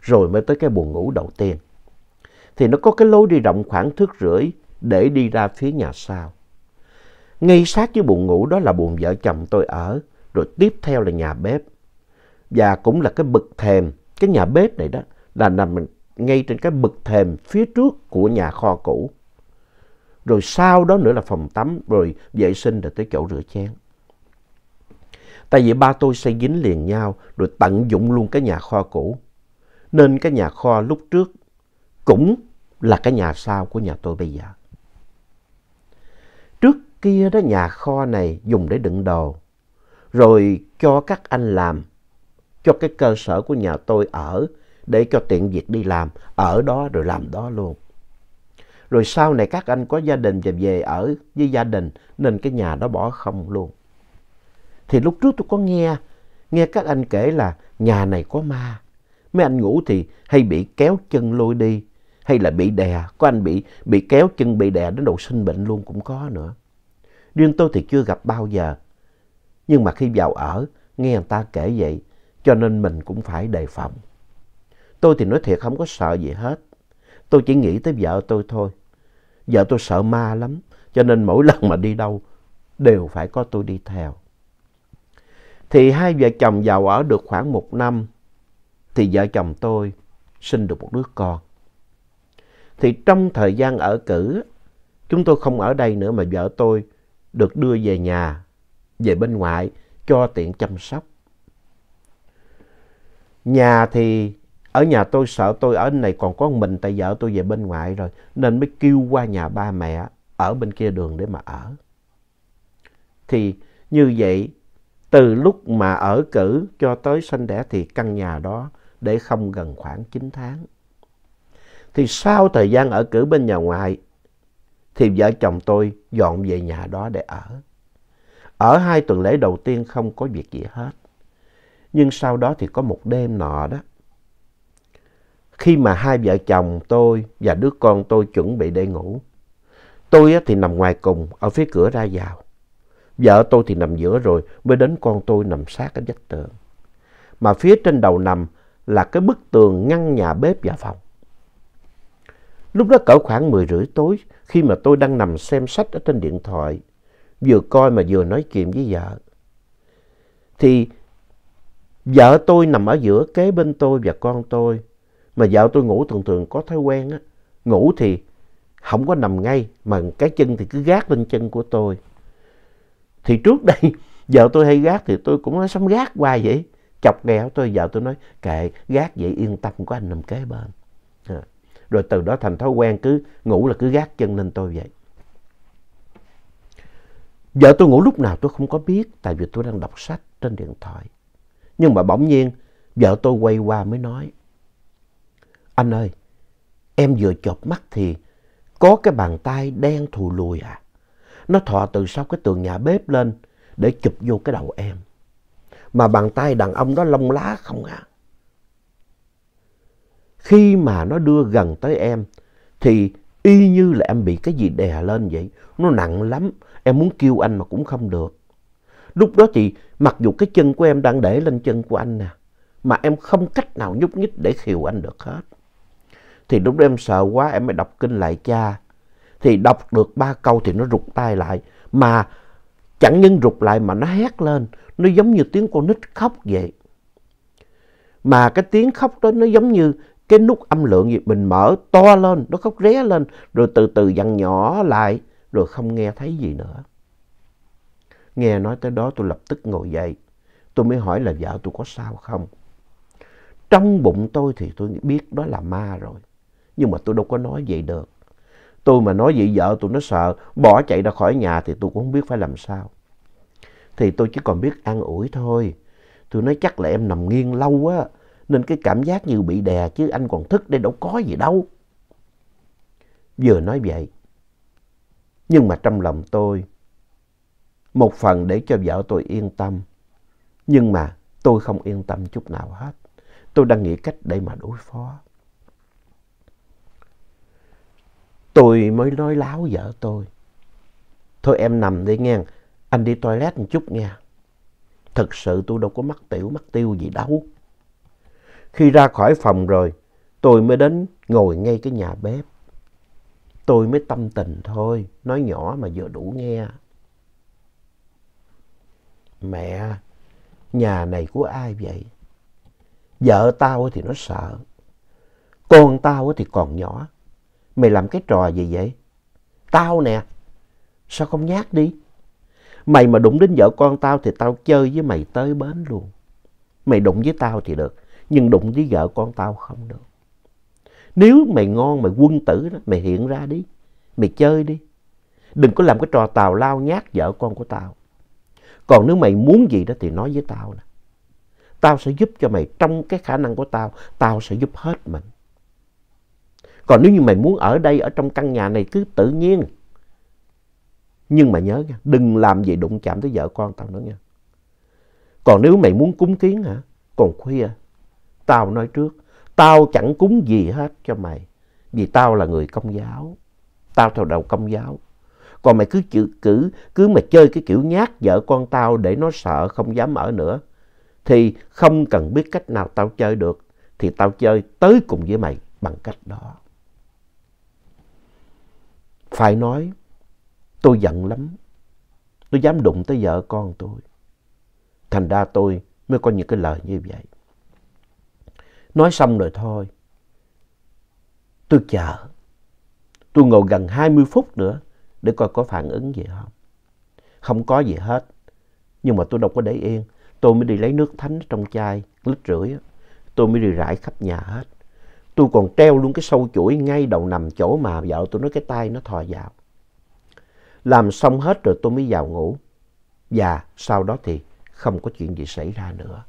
rồi mới tới cái buồng ngủ đầu tiên thì nó có cái lối đi rộng khoảng thước rưỡi để đi ra phía nhà sau ngay sát với buồng ngủ đó là buồng vợ chồng tôi ở rồi tiếp theo là nhà bếp và cũng là cái bực thềm cái nhà bếp này đó là nằm ngay trên cái bực thềm phía trước của nhà kho cũ rồi sau đó nữa là phòng tắm, rồi vệ sinh rồi tới chỗ rửa chén. Tại vì ba tôi xây dính liền nhau rồi tận dụng luôn cái nhà kho cũ. Nên cái nhà kho lúc trước cũng là cái nhà sau của nhà tôi bây giờ. Trước kia đó nhà kho này dùng để đựng đồ, rồi cho các anh làm, cho cái cơ sở của nhà tôi ở để cho tiện việc đi làm, ở đó rồi làm đó luôn. Rồi sau này các anh có gia đình và về ở với gia đình nên cái nhà đó bỏ không luôn. Thì lúc trước tôi có nghe, nghe các anh kể là nhà này có ma. Mấy anh ngủ thì hay bị kéo chân lôi đi hay là bị đè. Có anh bị, bị kéo chân bị đè đến độ sinh bệnh luôn cũng có nữa. Riêng tôi thì chưa gặp bao giờ. Nhưng mà khi vào ở, nghe người ta kể vậy, cho nên mình cũng phải đề phòng. Tôi thì nói thiệt không có sợ gì hết. Tôi chỉ nghĩ tới vợ tôi thôi. Vợ tôi sợ ma lắm, cho nên mỗi [laughs] lần mà đi đâu đều phải có tôi đi theo. Thì hai vợ chồng giàu ở được khoảng một năm, thì vợ chồng tôi sinh được một đứa con. Thì trong thời gian ở cử, chúng tôi không ở đây nữa mà vợ tôi được đưa về nhà, về bên ngoại cho tiện chăm sóc. Nhà thì ở nhà tôi sợ tôi ở này còn có mình tại vợ tôi về bên ngoại rồi nên mới kêu qua nhà ba mẹ ở bên kia đường để mà ở thì như vậy từ lúc mà ở cử cho tới sanh đẻ thì căn nhà đó để không gần khoảng chín tháng thì sau thời gian ở cử bên nhà ngoại thì vợ chồng tôi dọn về nhà đó để ở ở hai tuần lễ đầu tiên không có việc gì hết nhưng sau đó thì có một đêm nọ đó khi mà hai vợ chồng tôi và đứa con tôi chuẩn bị để ngủ. Tôi thì nằm ngoài cùng, ở phía cửa ra vào. Vợ tôi thì nằm giữa rồi, mới đến con tôi nằm sát ở vách tường. Mà phía trên đầu nằm là cái bức tường ngăn nhà bếp và phòng. Lúc đó cỡ khoảng 10 rưỡi tối, khi mà tôi đang nằm xem sách ở trên điện thoại, vừa coi mà vừa nói chuyện với vợ. Thì vợ tôi nằm ở giữa kế bên tôi và con tôi, mà vợ tôi ngủ thường thường có thói quen á, ngủ thì không có nằm ngay mà cái chân thì cứ gác lên chân của tôi. Thì trước đây [laughs] vợ tôi hay gác thì tôi cũng nói sống gác qua vậy. Chọc ghẹo tôi, vợ tôi nói kệ gác vậy yên tâm của anh nằm kế bên. À. Rồi từ đó thành thói quen cứ ngủ là cứ gác chân lên tôi vậy. Vợ tôi ngủ lúc nào tôi không có biết tại vì tôi đang đọc sách trên điện thoại. Nhưng mà bỗng nhiên vợ tôi quay qua mới nói anh ơi, em vừa chợp mắt thì có cái bàn tay đen thù lùi à. Nó thọ từ sau cái tường nhà bếp lên để chụp vô cái đầu em. Mà bàn tay đàn ông đó lông lá không à. Khi mà nó đưa gần tới em thì y như là em bị cái gì đè lên vậy. Nó nặng lắm, em muốn kêu anh mà cũng không được. Lúc đó thì mặc dù cái chân của em đang để lên chân của anh nè, mà em không cách nào nhúc nhích để khiều anh được hết. Thì lúc đó em sợ quá em mới đọc kinh lại cha. Thì đọc được ba câu thì nó rụt tay lại. Mà chẳng những rụt lại mà nó hét lên. Nó giống như tiếng con nít khóc vậy. Mà cái tiếng khóc đó nó giống như cái nút âm lượng gì mình mở to lên. Nó khóc ré lên rồi từ từ dằn nhỏ lại rồi không nghe thấy gì nữa. Nghe nói tới đó tôi lập tức ngồi dậy. Tôi mới hỏi là vợ tôi có sao không? Trong bụng tôi thì tôi biết đó là ma rồi. Nhưng mà tôi đâu có nói vậy được. Tôi mà nói vậy vợ tôi nó sợ, bỏ chạy ra khỏi nhà thì tôi cũng không biết phải làm sao. Thì tôi chỉ còn biết an ủi thôi. Tôi nói chắc là em nằm nghiêng lâu á, nên cái cảm giác như bị đè chứ anh còn thức đây đâu có gì đâu. Vừa nói vậy, nhưng mà trong lòng tôi, một phần để cho vợ tôi yên tâm, nhưng mà tôi không yên tâm chút nào hết. Tôi đang nghĩ cách để mà đối phó. tôi mới nói láo vợ tôi. Thôi em nằm đi nghe, anh đi toilet một chút nghe. Thật sự tôi đâu có mắc tiểu mắc tiêu gì đâu. Khi ra khỏi phòng rồi, tôi mới đến ngồi ngay cái nhà bếp. Tôi mới tâm tình thôi, nói nhỏ mà vừa đủ nghe. Mẹ, nhà này của ai vậy? Vợ tao thì nó sợ, con tao thì còn nhỏ Mày làm cái trò gì vậy? Tao nè. Sao không nhát đi? Mày mà đụng đến vợ con tao thì tao chơi với mày tới bến luôn. Mày đụng với tao thì được. Nhưng đụng với vợ con tao không được. Nếu mày ngon, mày quân tử đó, mày hiện ra đi. Mày chơi đi. Đừng có làm cái trò tào lao nhát vợ con của tao. Còn nếu mày muốn gì đó thì nói với tao nè. Tao sẽ giúp cho mày trong cái khả năng của tao. Tao sẽ giúp hết mình. Còn nếu như mày muốn ở đây, ở trong căn nhà này cứ tự nhiên. Nhưng mà nhớ nha, đừng làm gì đụng chạm tới vợ con tao nữa nha. Còn nếu mày muốn cúng kiến hả, còn khuya, tao nói trước, tao chẳng cúng gì hết cho mày. Vì tao là người công giáo, tao theo đầu công giáo. Còn mày cứ chữ cử cứ mà chơi cái kiểu nhát vợ con tao để nó sợ không dám ở nữa. Thì không cần biết cách nào tao chơi được. Thì tao chơi tới cùng với mày bằng cách đó. Phải nói, tôi giận lắm. Tôi dám đụng tới vợ con tôi. Thành ra tôi mới có những cái lời như vậy. Nói xong rồi thôi. Tôi chờ. Tôi ngồi gần hai mươi phút nữa để coi có phản ứng gì không. Không có gì hết. Nhưng mà tôi đâu có để yên. Tôi mới đi lấy nước thánh trong chai, lít rưỡi. Tôi mới đi rải khắp nhà hết tôi còn treo luôn cái sâu chuỗi ngay đầu nằm chỗ mà vợ tôi nói cái tay nó thò vào. Làm xong hết rồi tôi mới vào ngủ. Và sau đó thì không có chuyện gì xảy ra nữa.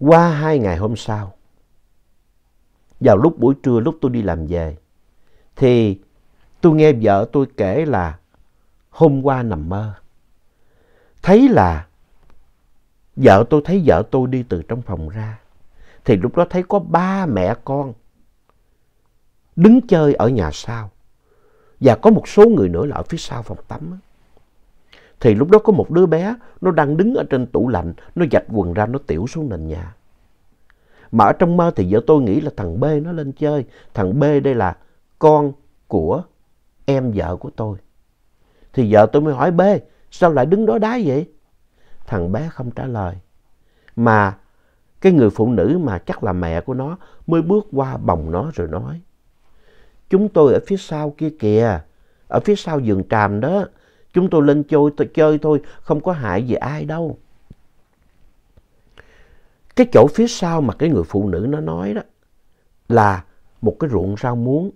Qua hai ngày hôm sau, vào lúc buổi trưa lúc tôi đi làm về, thì tôi nghe vợ tôi kể là hôm qua nằm mơ. Thấy là Vợ tôi thấy vợ tôi đi từ trong phòng ra. Thì lúc đó thấy có ba mẹ con đứng chơi ở nhà sau. Và có một số người nữa là ở phía sau phòng tắm. Thì lúc đó có một đứa bé, nó đang đứng ở trên tủ lạnh, nó giặt quần ra, nó tiểu xuống nền nhà. Mà ở trong mơ thì vợ tôi nghĩ là thằng B nó lên chơi. Thằng B đây là con của em vợ của tôi. Thì vợ tôi mới hỏi B, sao lại đứng đó đá vậy? thằng bé không trả lời. Mà cái người phụ nữ mà chắc là mẹ của nó mới bước qua bồng nó rồi nói. Chúng tôi ở phía sau kia kìa, ở phía sau giường tràm đó, chúng tôi lên chơi, chơi thôi, không có hại gì ai đâu. Cái chỗ phía sau mà cái người phụ nữ nó nói đó là một cái ruộng rau muống.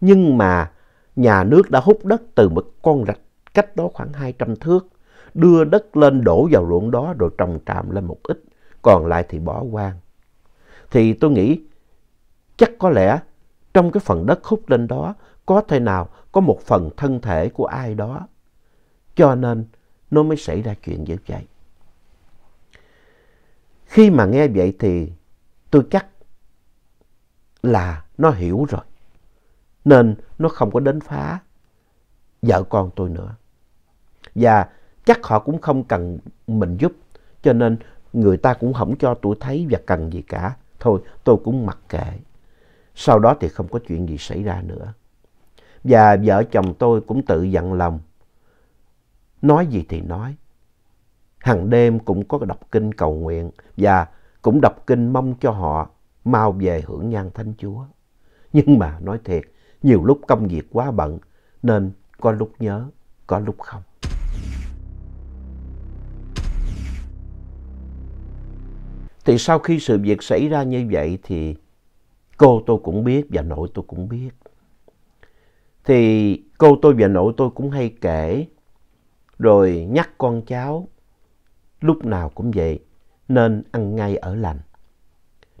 Nhưng mà nhà nước đã hút đất từ một con rạch cách đó khoảng 200 thước đưa đất lên đổ vào ruộng đó rồi trồng tràm lên một ít, còn lại thì bỏ hoang. Thì tôi nghĩ chắc có lẽ trong cái phần đất hút lên đó có thể nào có một phần thân thể của ai đó. Cho nên nó mới xảy ra chuyện như vậy. Khi mà nghe vậy thì tôi chắc là nó hiểu rồi. Nên nó không có đến phá vợ con tôi nữa. Và chắc họ cũng không cần mình giúp cho nên người ta cũng không cho tôi thấy và cần gì cả thôi tôi cũng mặc kệ sau đó thì không có chuyện gì xảy ra nữa và vợ chồng tôi cũng tự dặn lòng nói gì thì nói hàng đêm cũng có đọc kinh cầu nguyện và cũng đọc kinh mong cho họ mau về hưởng nhan thánh chúa nhưng mà nói thiệt nhiều lúc công việc quá bận nên có lúc nhớ có lúc không Thì sau khi sự việc xảy ra như vậy thì cô tôi cũng biết và nội tôi cũng biết. Thì cô tôi và nội tôi cũng hay kể rồi nhắc con cháu lúc nào cũng vậy nên ăn ngay ở lành.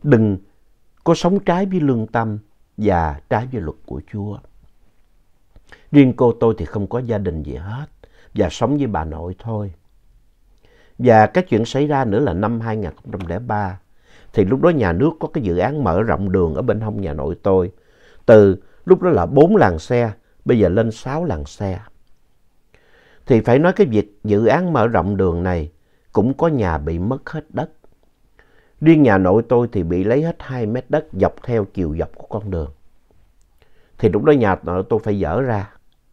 Đừng có sống trái với lương tâm và trái với luật của Chúa. Riêng cô tôi thì không có gia đình gì hết và sống với bà nội thôi. Và cái chuyện xảy ra nữa là năm 2003 thì lúc đó nhà nước có cái dự án mở rộng đường ở bên hông nhà nội tôi. Từ lúc đó là 4 làng xe, bây giờ lên 6 làng xe. Thì phải nói cái việc dự án mở rộng đường này cũng có nhà bị mất hết đất. Riêng nhà nội tôi thì bị lấy hết 2 mét đất dọc theo chiều dọc của con đường. Thì lúc đó nhà nội tôi phải dỡ ra yeah,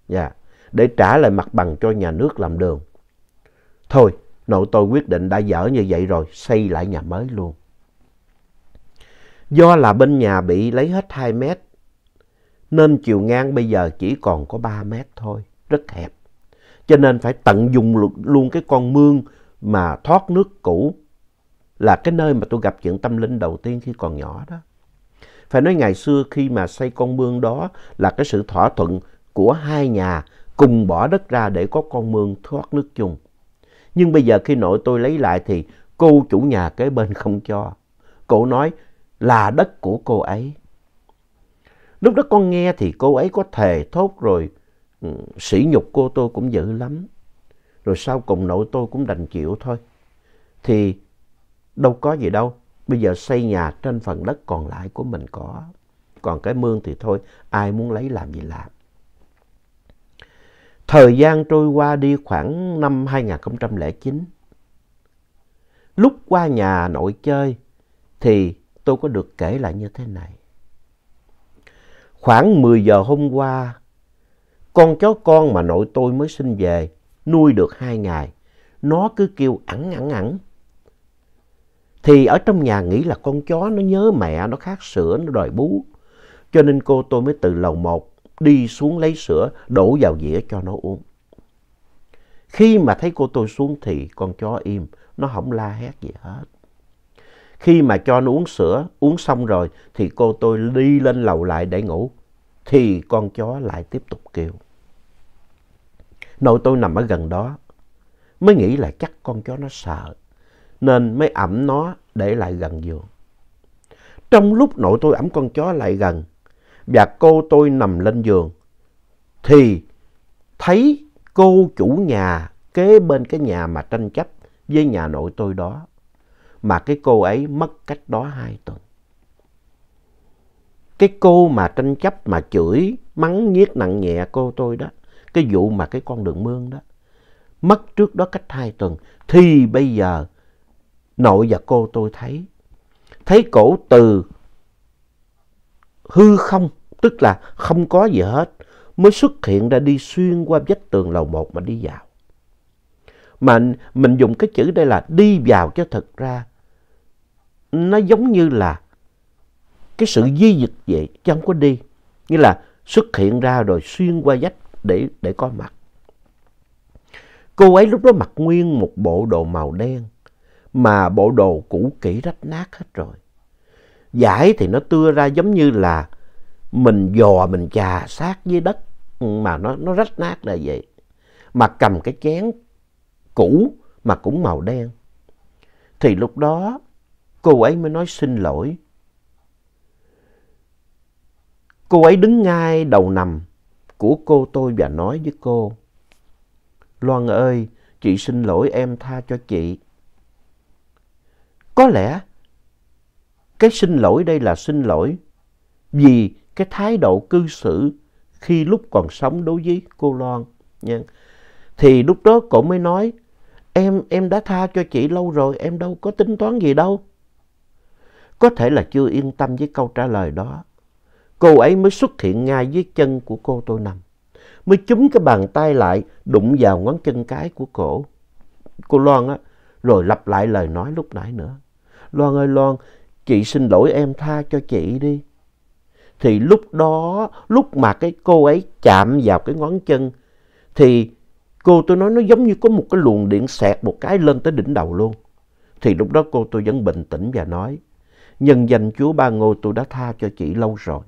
dạ, để trả lại mặt bằng cho nhà nước làm đường. Thôi, Nội tôi quyết định đã dở như vậy rồi, xây lại nhà mới luôn. Do là bên nhà bị lấy hết 2 mét, nên chiều ngang bây giờ chỉ còn có 3 mét thôi, rất hẹp. Cho nên phải tận dụng luôn cái con mương mà thoát nước cũ là cái nơi mà tôi gặp chuyện tâm linh đầu tiên khi còn nhỏ đó. Phải nói ngày xưa khi mà xây con mương đó là cái sự thỏa thuận của hai nhà cùng bỏ đất ra để có con mương thoát nước chung. Nhưng bây giờ khi nội tôi lấy lại thì cô chủ nhà kế bên không cho. Cô nói là đất của cô ấy. Lúc đó con nghe thì cô ấy có thề thốt rồi ừ, sỉ nhục cô tôi cũng dữ lắm. Rồi sau cùng nội tôi cũng đành chịu thôi. Thì đâu có gì đâu. Bây giờ xây nhà trên phần đất còn lại của mình có. Còn cái mương thì thôi, ai muốn lấy làm gì làm. Thời gian trôi qua đi khoảng năm 2009. Lúc qua nhà nội chơi thì tôi có được kể lại như thế này. Khoảng 10 giờ hôm qua, con chó con mà nội tôi mới sinh về, nuôi được 2 ngày, nó cứ kêu ẳng ẳng ẳng. Thì ở trong nhà nghĩ là con chó nó nhớ mẹ, nó khát sữa, nó đòi bú. Cho nên cô tôi mới từ lầu 1 đi xuống lấy sữa đổ vào dĩa cho nó uống. Khi mà thấy cô tôi xuống thì con chó im, nó không la hét gì hết. Khi mà cho nó uống sữa, uống xong rồi thì cô tôi đi lên lầu lại để ngủ. Thì con chó lại tiếp tục kêu. Nội tôi nằm ở gần đó, mới nghĩ là chắc con chó nó sợ, nên mới ẩm nó để lại gần giường. Trong lúc nội tôi ẩm con chó lại gần và cô tôi nằm lên giường. Thì thấy cô chủ nhà kế bên cái nhà mà tranh chấp với nhà nội tôi đó. Mà cái cô ấy mất cách đó hai tuần. Cái cô mà tranh chấp mà chửi, mắng nhiếc nặng nhẹ cô tôi đó. Cái vụ mà cái con đường mương đó. Mất trước đó cách hai tuần. Thì bây giờ nội và cô tôi thấy. Thấy cổ từ hư không, tức là không có gì hết, mới xuất hiện ra đi xuyên qua vách tường lầu một mà đi vào. Mà mình dùng cái chữ đây là đi vào cho thật ra nó giống như là cái sự di dịch vậy chứ không có đi. như là xuất hiện ra rồi xuyên qua vách để, để có mặt. Cô ấy lúc đó mặc nguyên một bộ đồ màu đen mà bộ đồ cũ kỹ rách nát hết rồi. Giải thì nó tưa ra giống như là mình dò mình trà sát dưới đất ừ, mà nó, nó rách nát là vậy. Mà cầm cái chén cũ mà cũng màu đen. Thì lúc đó cô ấy mới nói xin lỗi. Cô ấy đứng ngay đầu nằm của cô tôi và nói với cô. Loan ơi, chị xin lỗi em tha cho chị. Có lẽ cái xin lỗi đây là xin lỗi vì cái thái độ cư xử khi lúc còn sống đối với cô Loan nha. Thì lúc đó cổ mới nói em em đã tha cho chị lâu rồi em đâu có tính toán gì đâu. Có thể là chưa yên tâm với câu trả lời đó. Cô ấy mới xuất hiện ngay dưới chân của cô tôi nằm. Mới chúm cái bàn tay lại đụng vào ngón chân cái của cổ. Cô Loan á. Rồi lặp lại lời nói lúc nãy nữa. Loan ơi Loan, chị xin lỗi em tha cho chị đi. Thì lúc đó, lúc mà cái cô ấy chạm vào cái ngón chân, thì cô tôi nói nó giống như có một cái luồng điện xẹt một cái lên tới đỉnh đầu luôn. Thì lúc đó cô tôi vẫn bình tĩnh và nói, nhân danh Chúa Ba Ngôi tôi đã tha cho chị lâu rồi.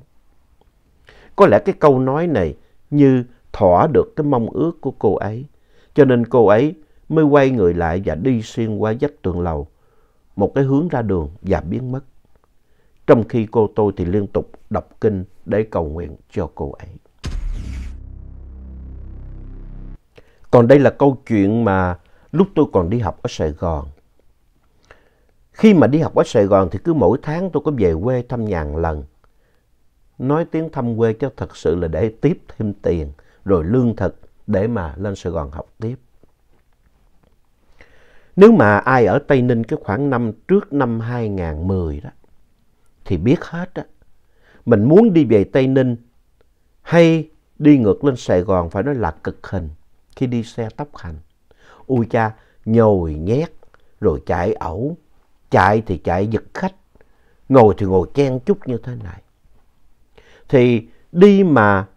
Có lẽ cái câu nói này như thỏa được cái mong ước của cô ấy. Cho nên cô ấy mới quay người lại và đi xuyên qua vách tường lầu, một cái hướng ra đường và biến mất trong khi cô tôi thì liên tục đọc kinh để cầu nguyện cho cô ấy. Còn đây là câu chuyện mà lúc tôi còn đi học ở Sài Gòn. Khi mà đi học ở Sài Gòn thì cứ mỗi tháng tôi có về quê thăm nhà lần. Nói tiếng thăm quê cho thật sự là để tiếp thêm tiền rồi lương thực để mà lên Sài Gòn học tiếp. Nếu mà ai ở Tây Ninh cái khoảng năm trước năm 2010 đó thì biết hết á. Mình muốn đi về Tây Ninh hay đi ngược lên Sài Gòn phải nói là cực hình khi đi xe tốc hành. Ui cha, nhồi nhét, rồi chạy ẩu, chạy thì chạy giật khách, ngồi thì ngồi chen chúc như thế này. Thì đi mà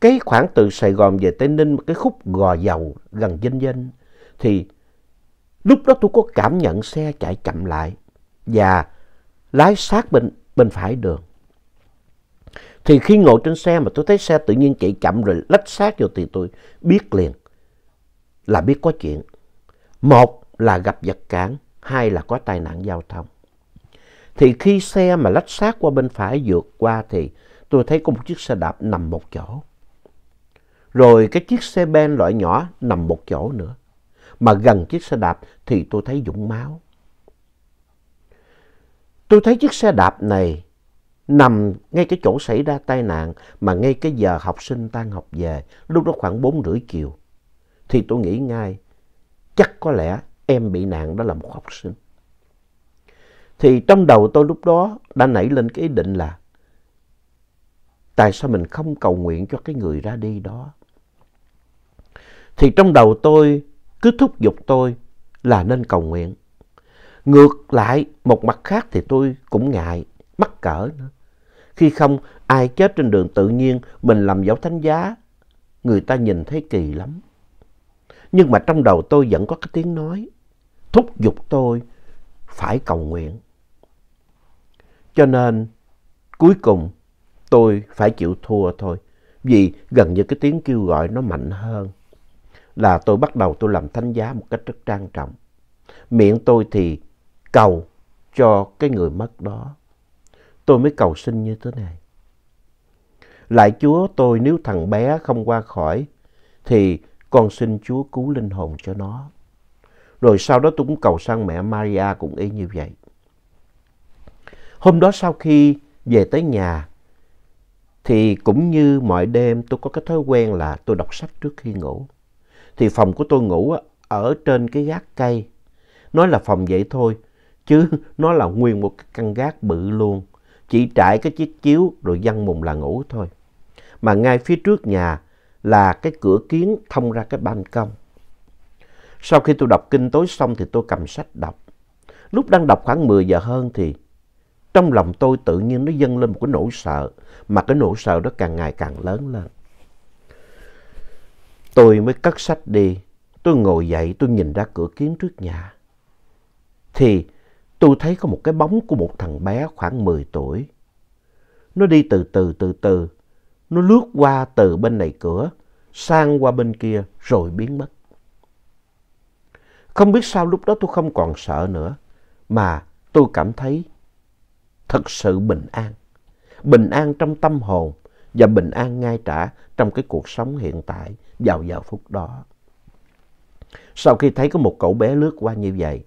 cái khoảng từ Sài Gòn về Tây Ninh, cái khúc gò dầu gần dinh dinh, thì lúc đó tôi có cảm nhận xe chạy chậm lại và lái sát bên, bên phải đường. Thì khi ngồi trên xe mà tôi thấy xe tự nhiên chạy chậm rồi lách sát vô thì tôi biết liền là biết có chuyện. Một là gặp vật cản, hai là có tai nạn giao thông. Thì khi xe mà lách sát qua bên phải vượt qua thì tôi thấy có một chiếc xe đạp nằm một chỗ. Rồi cái chiếc xe ben loại nhỏ nằm một chỗ nữa. Mà gần chiếc xe đạp thì tôi thấy dũng máu. Tôi thấy chiếc xe đạp này nằm ngay cái chỗ xảy ra tai nạn mà ngay cái giờ học sinh tan học về, lúc đó khoảng 4 rưỡi chiều. Thì tôi nghĩ ngay, chắc có lẽ em bị nạn đó là một học sinh. Thì trong đầu tôi lúc đó đã nảy lên cái ý định là tại sao mình không cầu nguyện cho cái người ra đi đó. Thì trong đầu tôi cứ thúc giục tôi là nên cầu nguyện. Ngược lại, một mặt khác thì tôi cũng ngại, mắc cỡ nữa. Khi không, ai chết trên đường tự nhiên, mình làm dấu thánh giá, người ta nhìn thấy kỳ lắm. Nhưng mà trong đầu tôi vẫn có cái tiếng nói, thúc giục tôi phải cầu nguyện. Cho nên, cuối cùng, tôi phải chịu thua thôi, vì gần như cái tiếng kêu gọi nó mạnh hơn. Là tôi bắt đầu tôi làm thánh giá một cách rất trang trọng. Miệng tôi thì cầu cho cái người mất đó. Tôi mới cầu xin như thế này. Lại Chúa tôi nếu thằng bé không qua khỏi thì con xin Chúa cứu linh hồn cho nó. Rồi sau đó tôi cũng cầu sang mẹ Maria cũng y như vậy. Hôm đó sau khi về tới nhà thì cũng như mọi đêm tôi có cái thói quen là tôi đọc sách trước khi ngủ. Thì phòng của tôi ngủ ở trên cái gác cây. Nói là phòng vậy thôi chứ nó là nguyên một cái căn gác bự luôn. Chỉ trải cái chiếc chiếu rồi văng mùng là ngủ thôi. Mà ngay phía trước nhà là cái cửa kiến thông ra cái ban công. Sau khi tôi đọc kinh tối xong thì tôi cầm sách đọc. Lúc đang đọc khoảng 10 giờ hơn thì trong lòng tôi tự nhiên nó dâng lên một cái nỗi sợ. Mà cái nỗi sợ đó càng ngày càng lớn lên. Tôi mới cất sách đi. Tôi ngồi dậy tôi nhìn ra cửa kiến trước nhà. Thì tôi thấy có một cái bóng của một thằng bé khoảng 10 tuổi. Nó đi từ từ từ từ, nó lướt qua từ bên này cửa, sang qua bên kia rồi biến mất. Không biết sao lúc đó tôi không còn sợ nữa, mà tôi cảm thấy thật sự bình an. Bình an trong tâm hồn và bình an ngay trả trong cái cuộc sống hiện tại vào giờ phút đó. Sau khi thấy có một cậu bé lướt qua như vậy,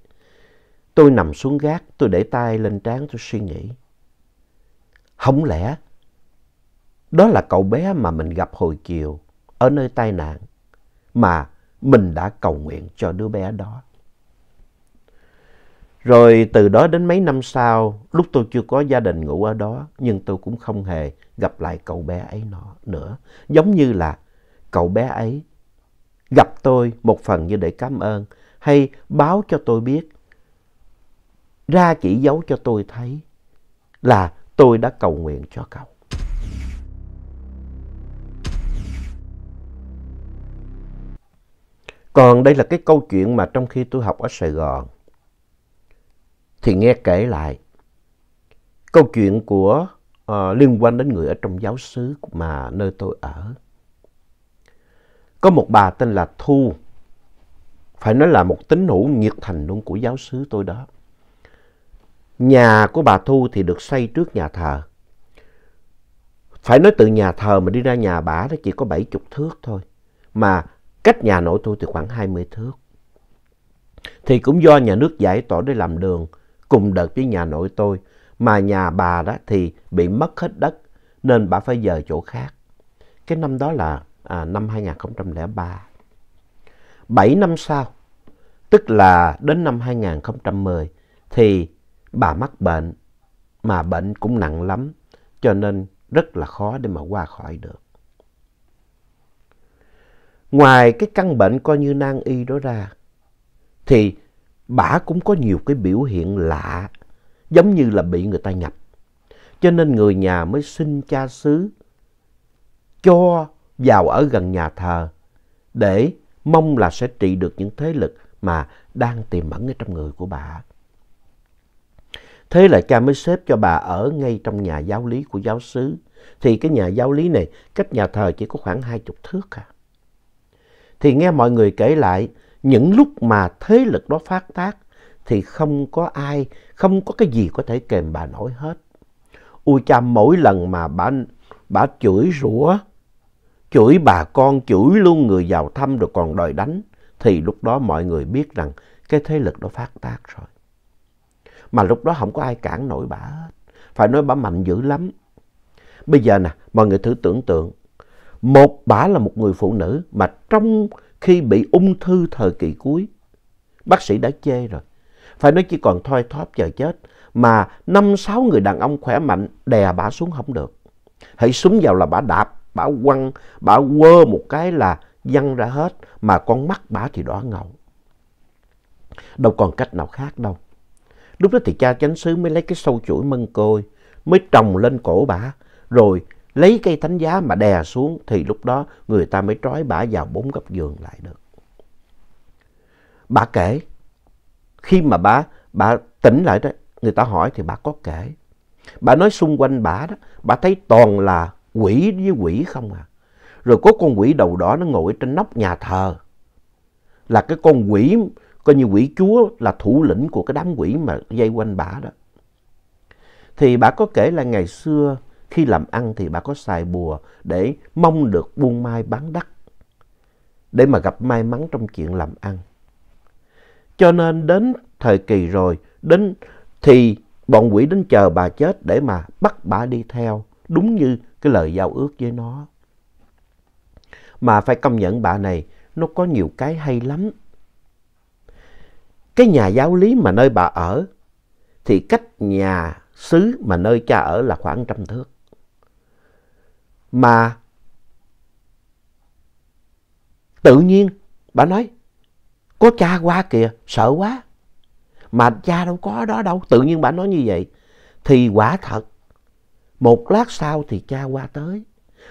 Tôi nằm xuống gác, tôi để tay lên trán tôi suy nghĩ. Không lẽ đó là cậu bé mà mình gặp hồi chiều ở nơi tai nạn mà mình đã cầu nguyện cho đứa bé đó. Rồi từ đó đến mấy năm sau, lúc tôi chưa có gia đình ngủ ở đó, nhưng tôi cũng không hề gặp lại cậu bé ấy nó nữa. Giống như là cậu bé ấy gặp tôi một phần như để cảm ơn hay báo cho tôi biết ra chỉ dấu cho tôi thấy là tôi đã cầu nguyện cho cậu. Còn đây là cái câu chuyện mà trong khi tôi học ở Sài Gòn thì nghe kể lại câu chuyện của uh, liên quan đến người ở trong giáo xứ mà nơi tôi ở. Có một bà tên là Thu, phải nói là một tín hữu nhiệt thành luôn của giáo xứ tôi đó. Nhà của bà Thu thì được xây trước nhà thờ. Phải nói từ nhà thờ mà đi ra nhà bà đó chỉ có 70 thước thôi. Mà cách nhà nội tôi thì khoảng 20 thước. Thì cũng do nhà nước giải tỏa để làm đường cùng đợt với nhà nội tôi. Mà nhà bà đó thì bị mất hết đất nên bà phải dời chỗ khác. Cái năm đó là à, năm 2003. 7 năm sau, tức là đến năm 2010 thì Bà mắc bệnh, mà bệnh cũng nặng lắm, cho nên rất là khó để mà qua khỏi được. Ngoài cái căn bệnh coi như nan y đó ra, thì bà cũng có nhiều cái biểu hiện lạ, giống như là bị người ta nhập. Cho nên người nhà mới xin cha xứ cho vào ở gần nhà thờ để mong là sẽ trị được những thế lực mà đang tiềm ẩn ở trong người của bà. Thế là cha mới xếp cho bà ở ngay trong nhà giáo lý của giáo sứ. Thì cái nhà giáo lý này cách nhà thờ chỉ có khoảng hai chục thước à. Thì nghe mọi người kể lại những lúc mà thế lực đó phát tác thì không có ai, không có cái gì có thể kềm bà nổi hết. Ui cha mỗi lần mà bà, bà chửi rủa, chửi bà con, chửi luôn người giàu thăm rồi còn đòi đánh thì lúc đó mọi người biết rằng cái thế lực đó phát tác rồi. Mà lúc đó không có ai cản nổi bà hết. Phải nói bà mạnh dữ lắm. Bây giờ nè, mọi người thử tưởng tượng. Một bà là một người phụ nữ mà trong khi bị ung thư thời kỳ cuối, bác sĩ đã chê rồi. Phải nói chỉ còn thoi thóp chờ chết mà năm sáu người đàn ông khỏe mạnh đè bà xuống không được. Hãy súng vào là bà đạp, bà quăng, bà quơ một cái là văng ra hết mà con mắt bà thì đỏ ngầu. Đâu còn cách nào khác đâu. Lúc đó thì cha chánh xứ mới lấy cái sâu chuỗi mân côi, mới trồng lên cổ bà, rồi lấy cây thánh giá mà đè xuống thì lúc đó người ta mới trói bà vào bốn góc giường lại được. Bà kể, khi mà bà, bà tỉnh lại đó, người ta hỏi thì bà có kể. Bà nói xung quanh bà đó, bà thấy toàn là quỷ với quỷ không à. Rồi có con quỷ đầu đỏ nó ngồi trên nóc nhà thờ. Là cái con quỷ coi như quỷ chúa là thủ lĩnh của cái đám quỷ mà dây quanh bà đó. Thì bà có kể là ngày xưa khi làm ăn thì bà có xài bùa để mong được buôn mai bán đắt, để mà gặp may mắn trong chuyện làm ăn. Cho nên đến thời kỳ rồi, đến thì bọn quỷ đến chờ bà chết để mà bắt bà đi theo, đúng như cái lời giao ước với nó. Mà phải công nhận bà này, nó có nhiều cái hay lắm. Cái nhà giáo lý mà nơi bà ở thì cách nhà xứ mà nơi cha ở là khoảng trăm thước. Mà tự nhiên bà nói có cha qua kìa, sợ quá. Mà cha đâu có đó đâu, tự nhiên bà nói như vậy. Thì quả thật, một lát sau thì cha qua tới.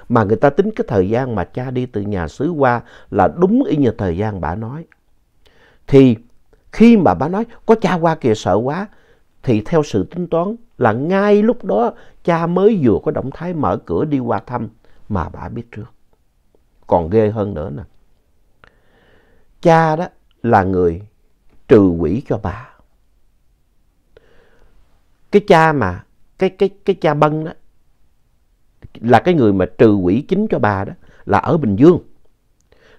Mà người ta tính cái thời gian mà cha đi từ nhà xứ qua là đúng y như thời gian bà nói. Thì khi mà bà nói có cha qua kìa sợ quá thì theo sự tính toán là ngay lúc đó cha mới vừa có động thái mở cửa đi qua thăm mà bà biết trước. Còn ghê hơn nữa nè. Cha đó là người trừ quỷ cho bà. Cái cha mà cái cái cái cha bân đó là cái người mà trừ quỷ chính cho bà đó là ở Bình Dương.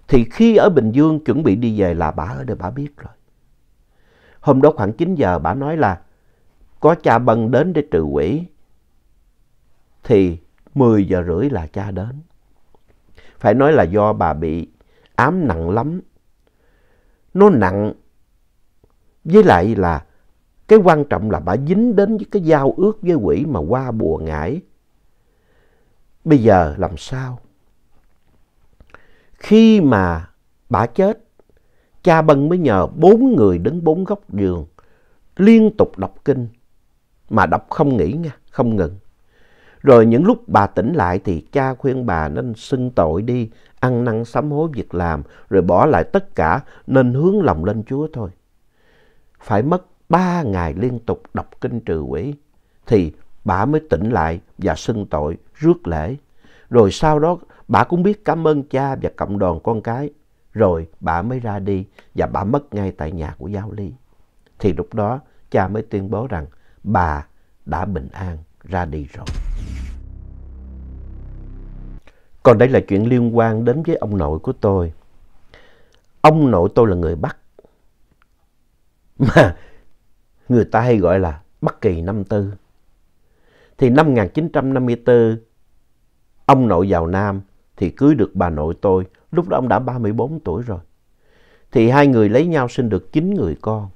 Thì khi ở Bình Dương chuẩn bị đi về là bà ở đây bà biết rồi. Hôm đó khoảng 9 giờ bà nói là có cha Bân đến để trừ quỷ. Thì 10 giờ rưỡi là cha đến. Phải nói là do bà bị ám nặng lắm. Nó nặng với lại là cái quan trọng là bà dính đến với cái giao ước với quỷ mà qua bùa ngải. Bây giờ làm sao? Khi mà bà chết cha Bân mới nhờ bốn người đứng bốn góc giường liên tục đọc kinh mà đọc không nghỉ nha, không ngừng. Rồi những lúc bà tỉnh lại thì cha khuyên bà nên xưng tội đi, ăn năn sám hối việc làm, rồi bỏ lại tất cả nên hướng lòng lên Chúa thôi. Phải mất ba ngày liên tục đọc kinh trừ quỷ thì bà mới tỉnh lại và xưng tội, rước lễ. Rồi sau đó bà cũng biết cảm ơn cha và cộng đoàn con cái rồi bà mới ra đi và bà mất ngay tại nhà của Giáo Lý. Thì lúc đó cha mới tuyên bố rằng bà đã bình an ra đi rồi. Còn đây là chuyện liên quan đến với ông nội của tôi. Ông nội tôi là người Bắc. [laughs] Mà người ta hay gọi là Bắc Kỳ năm tư. Thì năm 1954, ông nội vào Nam thì cưới được bà nội tôi Lúc đó ông đã 34 tuổi rồi. Thì hai người lấy nhau sinh được 9 người con.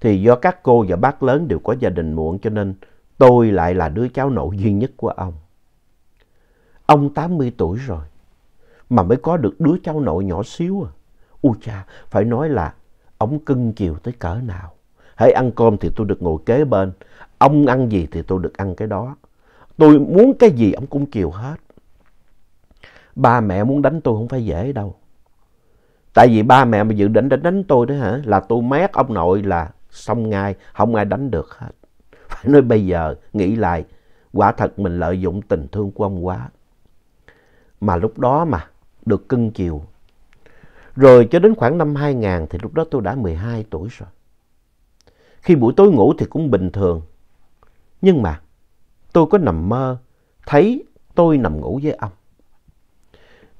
Thì do các cô và bác lớn đều có gia đình muộn cho nên tôi lại là đứa cháu nội duy nhất của ông. Ông 80 tuổi rồi mà mới có được đứa cháu nội nhỏ xíu à. u cha, phải nói là ông cưng chiều tới cỡ nào. Hãy ăn cơm thì tôi được ngồi kế bên, ông ăn gì thì tôi được ăn cái đó. Tôi muốn cái gì ông cũng chiều hết ba mẹ muốn đánh tôi không phải dễ đâu. Tại vì ba mẹ mà dự định để đánh tôi đó hả? Là tôi mét ông nội là xong ngay, không ai đánh được hết. [laughs] Phải nói bây giờ, nghĩ lại, quả thật mình lợi dụng tình thương của ông quá. Mà lúc đó mà, được cưng chiều. Rồi cho đến khoảng năm 2000 thì lúc đó tôi đã 12 tuổi rồi. Khi buổi tối ngủ thì cũng bình thường. Nhưng mà tôi có nằm mơ thấy tôi nằm ngủ với ông.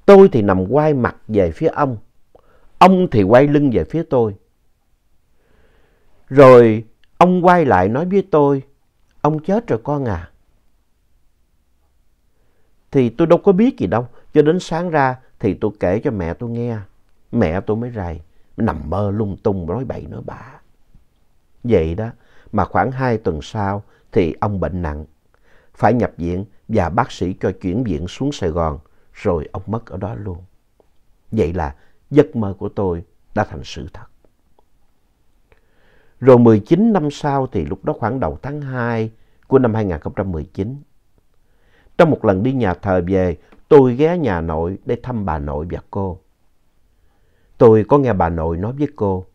Tôi thì nằm quay mặt về phía ông. Ông thì quay lưng về phía tôi. Rồi ông quay lại nói với tôi, ông chết rồi con à. Thì tôi đâu có biết gì đâu, cho đến sáng ra thì tôi kể cho mẹ tôi nghe. Mẹ tôi mới rầy, nằm mơ lung tung nói bậy nói bạ. Vậy đó, mà khoảng hai tuần sau thì ông bệnh nặng, phải nhập viện và bác sĩ cho chuyển viện xuống Sài Gòn rồi ông mất ở đó luôn. Vậy là giấc mơ của tôi đã thành sự thật. Rồi 19 năm sau thì lúc đó khoảng đầu tháng 2 của năm 2019. Trong một lần đi nhà thờ về, tôi ghé nhà nội để thăm bà nội và cô. Tôi có nghe bà nội nói với cô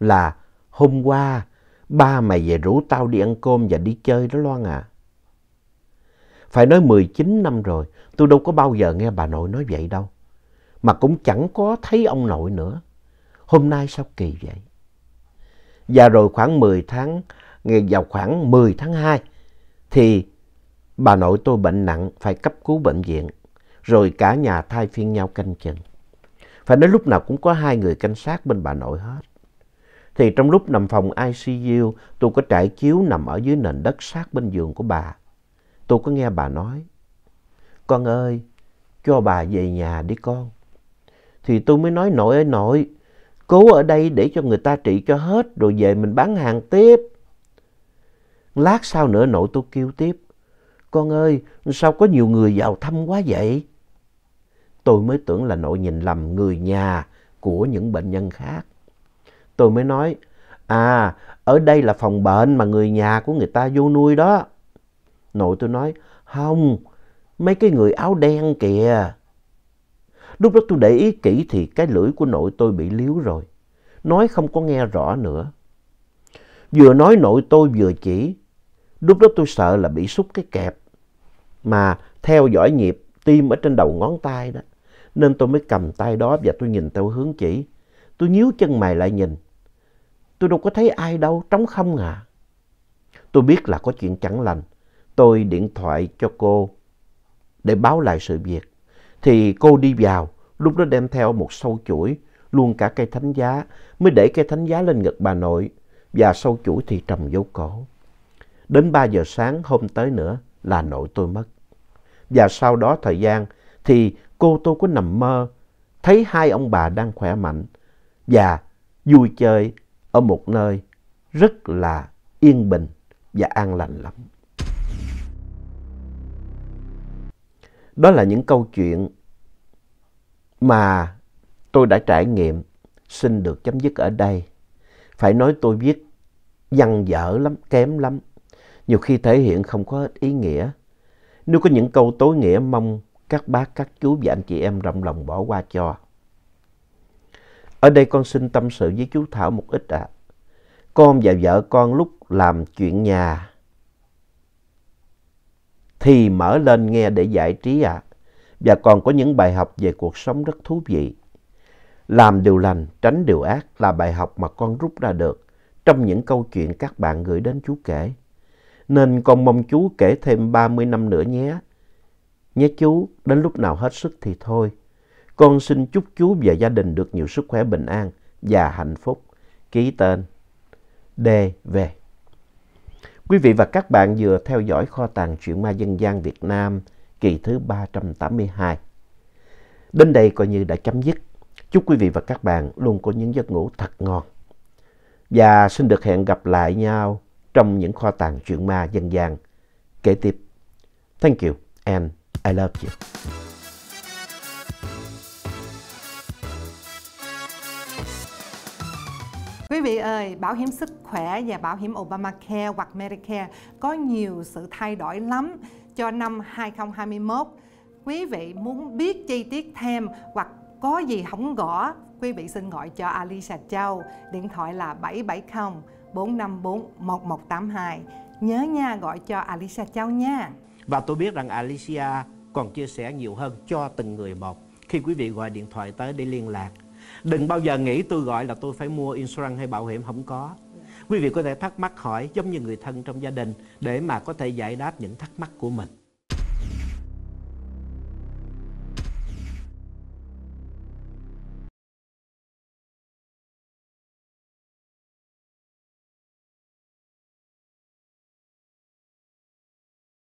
là hôm qua ba mày về rủ tao đi ăn cơm và đi chơi đó Loan à. Phải nói 19 năm rồi, Tôi đâu có bao giờ nghe bà nội nói vậy đâu. Mà cũng chẳng có thấy ông nội nữa. Hôm nay sao kỳ vậy? Và rồi khoảng 10 tháng, ngày vào khoảng 10 tháng 2 thì bà nội tôi bệnh nặng phải cấp cứu bệnh viện. Rồi cả nhà thay phiên nhau canh chừng. Phải nói lúc nào cũng có hai người canh sát bên bà nội hết. Thì trong lúc nằm phòng ICU, tôi có trải chiếu nằm ở dưới nền đất sát bên giường của bà. Tôi có nghe bà nói, con ơi, cho bà về nhà đi con. Thì tôi mới nói nội ơi nội, cố ở đây để cho người ta trị cho hết rồi về mình bán hàng tiếp. Lát sau nữa nội tôi kêu tiếp, con ơi, sao có nhiều người vào thăm quá vậy? Tôi mới tưởng là nội nhìn lầm người nhà của những bệnh nhân khác. Tôi mới nói, à, ở đây là phòng bệnh mà người nhà của người ta vô nuôi đó. Nội tôi nói, không, mấy cái người áo đen kìa. Lúc đó tôi để ý kỹ thì cái lưỡi của nội tôi bị liếu rồi. Nói không có nghe rõ nữa. Vừa nói nội tôi vừa chỉ. Lúc đó tôi sợ là bị xúc cái kẹp. Mà theo dõi nhịp tim ở trên đầu ngón tay đó. Nên tôi mới cầm tay đó và tôi nhìn theo hướng chỉ. Tôi nhíu chân mày lại nhìn. Tôi đâu có thấy ai đâu, trống không à. Tôi biết là có chuyện chẳng lành. Tôi điện thoại cho cô để báo lại sự việc. Thì cô đi vào, lúc đó đem theo một sâu chuỗi, luôn cả cây thánh giá, mới để cây thánh giá lên ngực bà nội và sâu chuỗi thì trầm dấu cổ. Đến 3 giờ sáng hôm tới nữa là nội tôi mất. Và sau đó thời gian thì cô tôi có nằm mơ, thấy hai ông bà đang khỏe mạnh và vui chơi ở một nơi rất là yên bình và an lành lắm. Đó là những câu chuyện mà tôi đã trải nghiệm xin được chấm dứt ở đây. Phải nói tôi viết văn dở lắm, kém lắm. Nhiều khi thể hiện không có hết ý nghĩa. Nếu có những câu tối nghĩa mong các bác, các chú và anh chị em rộng lòng bỏ qua cho. Ở đây con xin tâm sự với chú Thảo một ít ạ. Con và vợ con lúc làm chuyện nhà thì mở lên nghe để giải trí ạ. À. Và còn có những bài học về cuộc sống rất thú vị. Làm điều lành, tránh điều ác là bài học mà con rút ra được trong những câu chuyện các bạn gửi đến chú kể. Nên con mong chú kể thêm 30 năm nữa nhé. Nhé chú, đến lúc nào hết sức thì thôi. Con xin chúc chú và gia đình được nhiều sức khỏe bình an và hạnh phúc. Ký tên D. về Quý vị và các bạn vừa theo dõi kho tàng truyện ma dân gian Việt Nam kỳ thứ 382. Đến đây coi như đã chấm dứt. Chúc quý vị và các bạn luôn có những giấc ngủ thật ngon. Và xin được hẹn gặp lại nhau trong những kho tàng truyện ma dân gian kế tiếp. Thank you and I love you. Quý vị ơi, bảo hiểm sức khỏe và bảo hiểm Obamacare hoặc Medicare có nhiều sự thay đổi lắm cho năm 2021. Quý vị muốn biết chi tiết thêm hoặc có gì không gõ, quý vị xin gọi cho Alicia Châu, điện thoại là 770 454 1182. Nhớ nha, gọi cho Alicia Châu nha. Và tôi biết rằng Alicia còn chia sẻ nhiều hơn cho từng người một. Khi quý vị gọi điện thoại tới để liên lạc đừng bao giờ nghĩ tôi gọi là tôi phải mua insurance hay bảo hiểm không có quý vị có thể thắc mắc hỏi giống như người thân trong gia đình để mà có thể giải đáp những thắc mắc của mình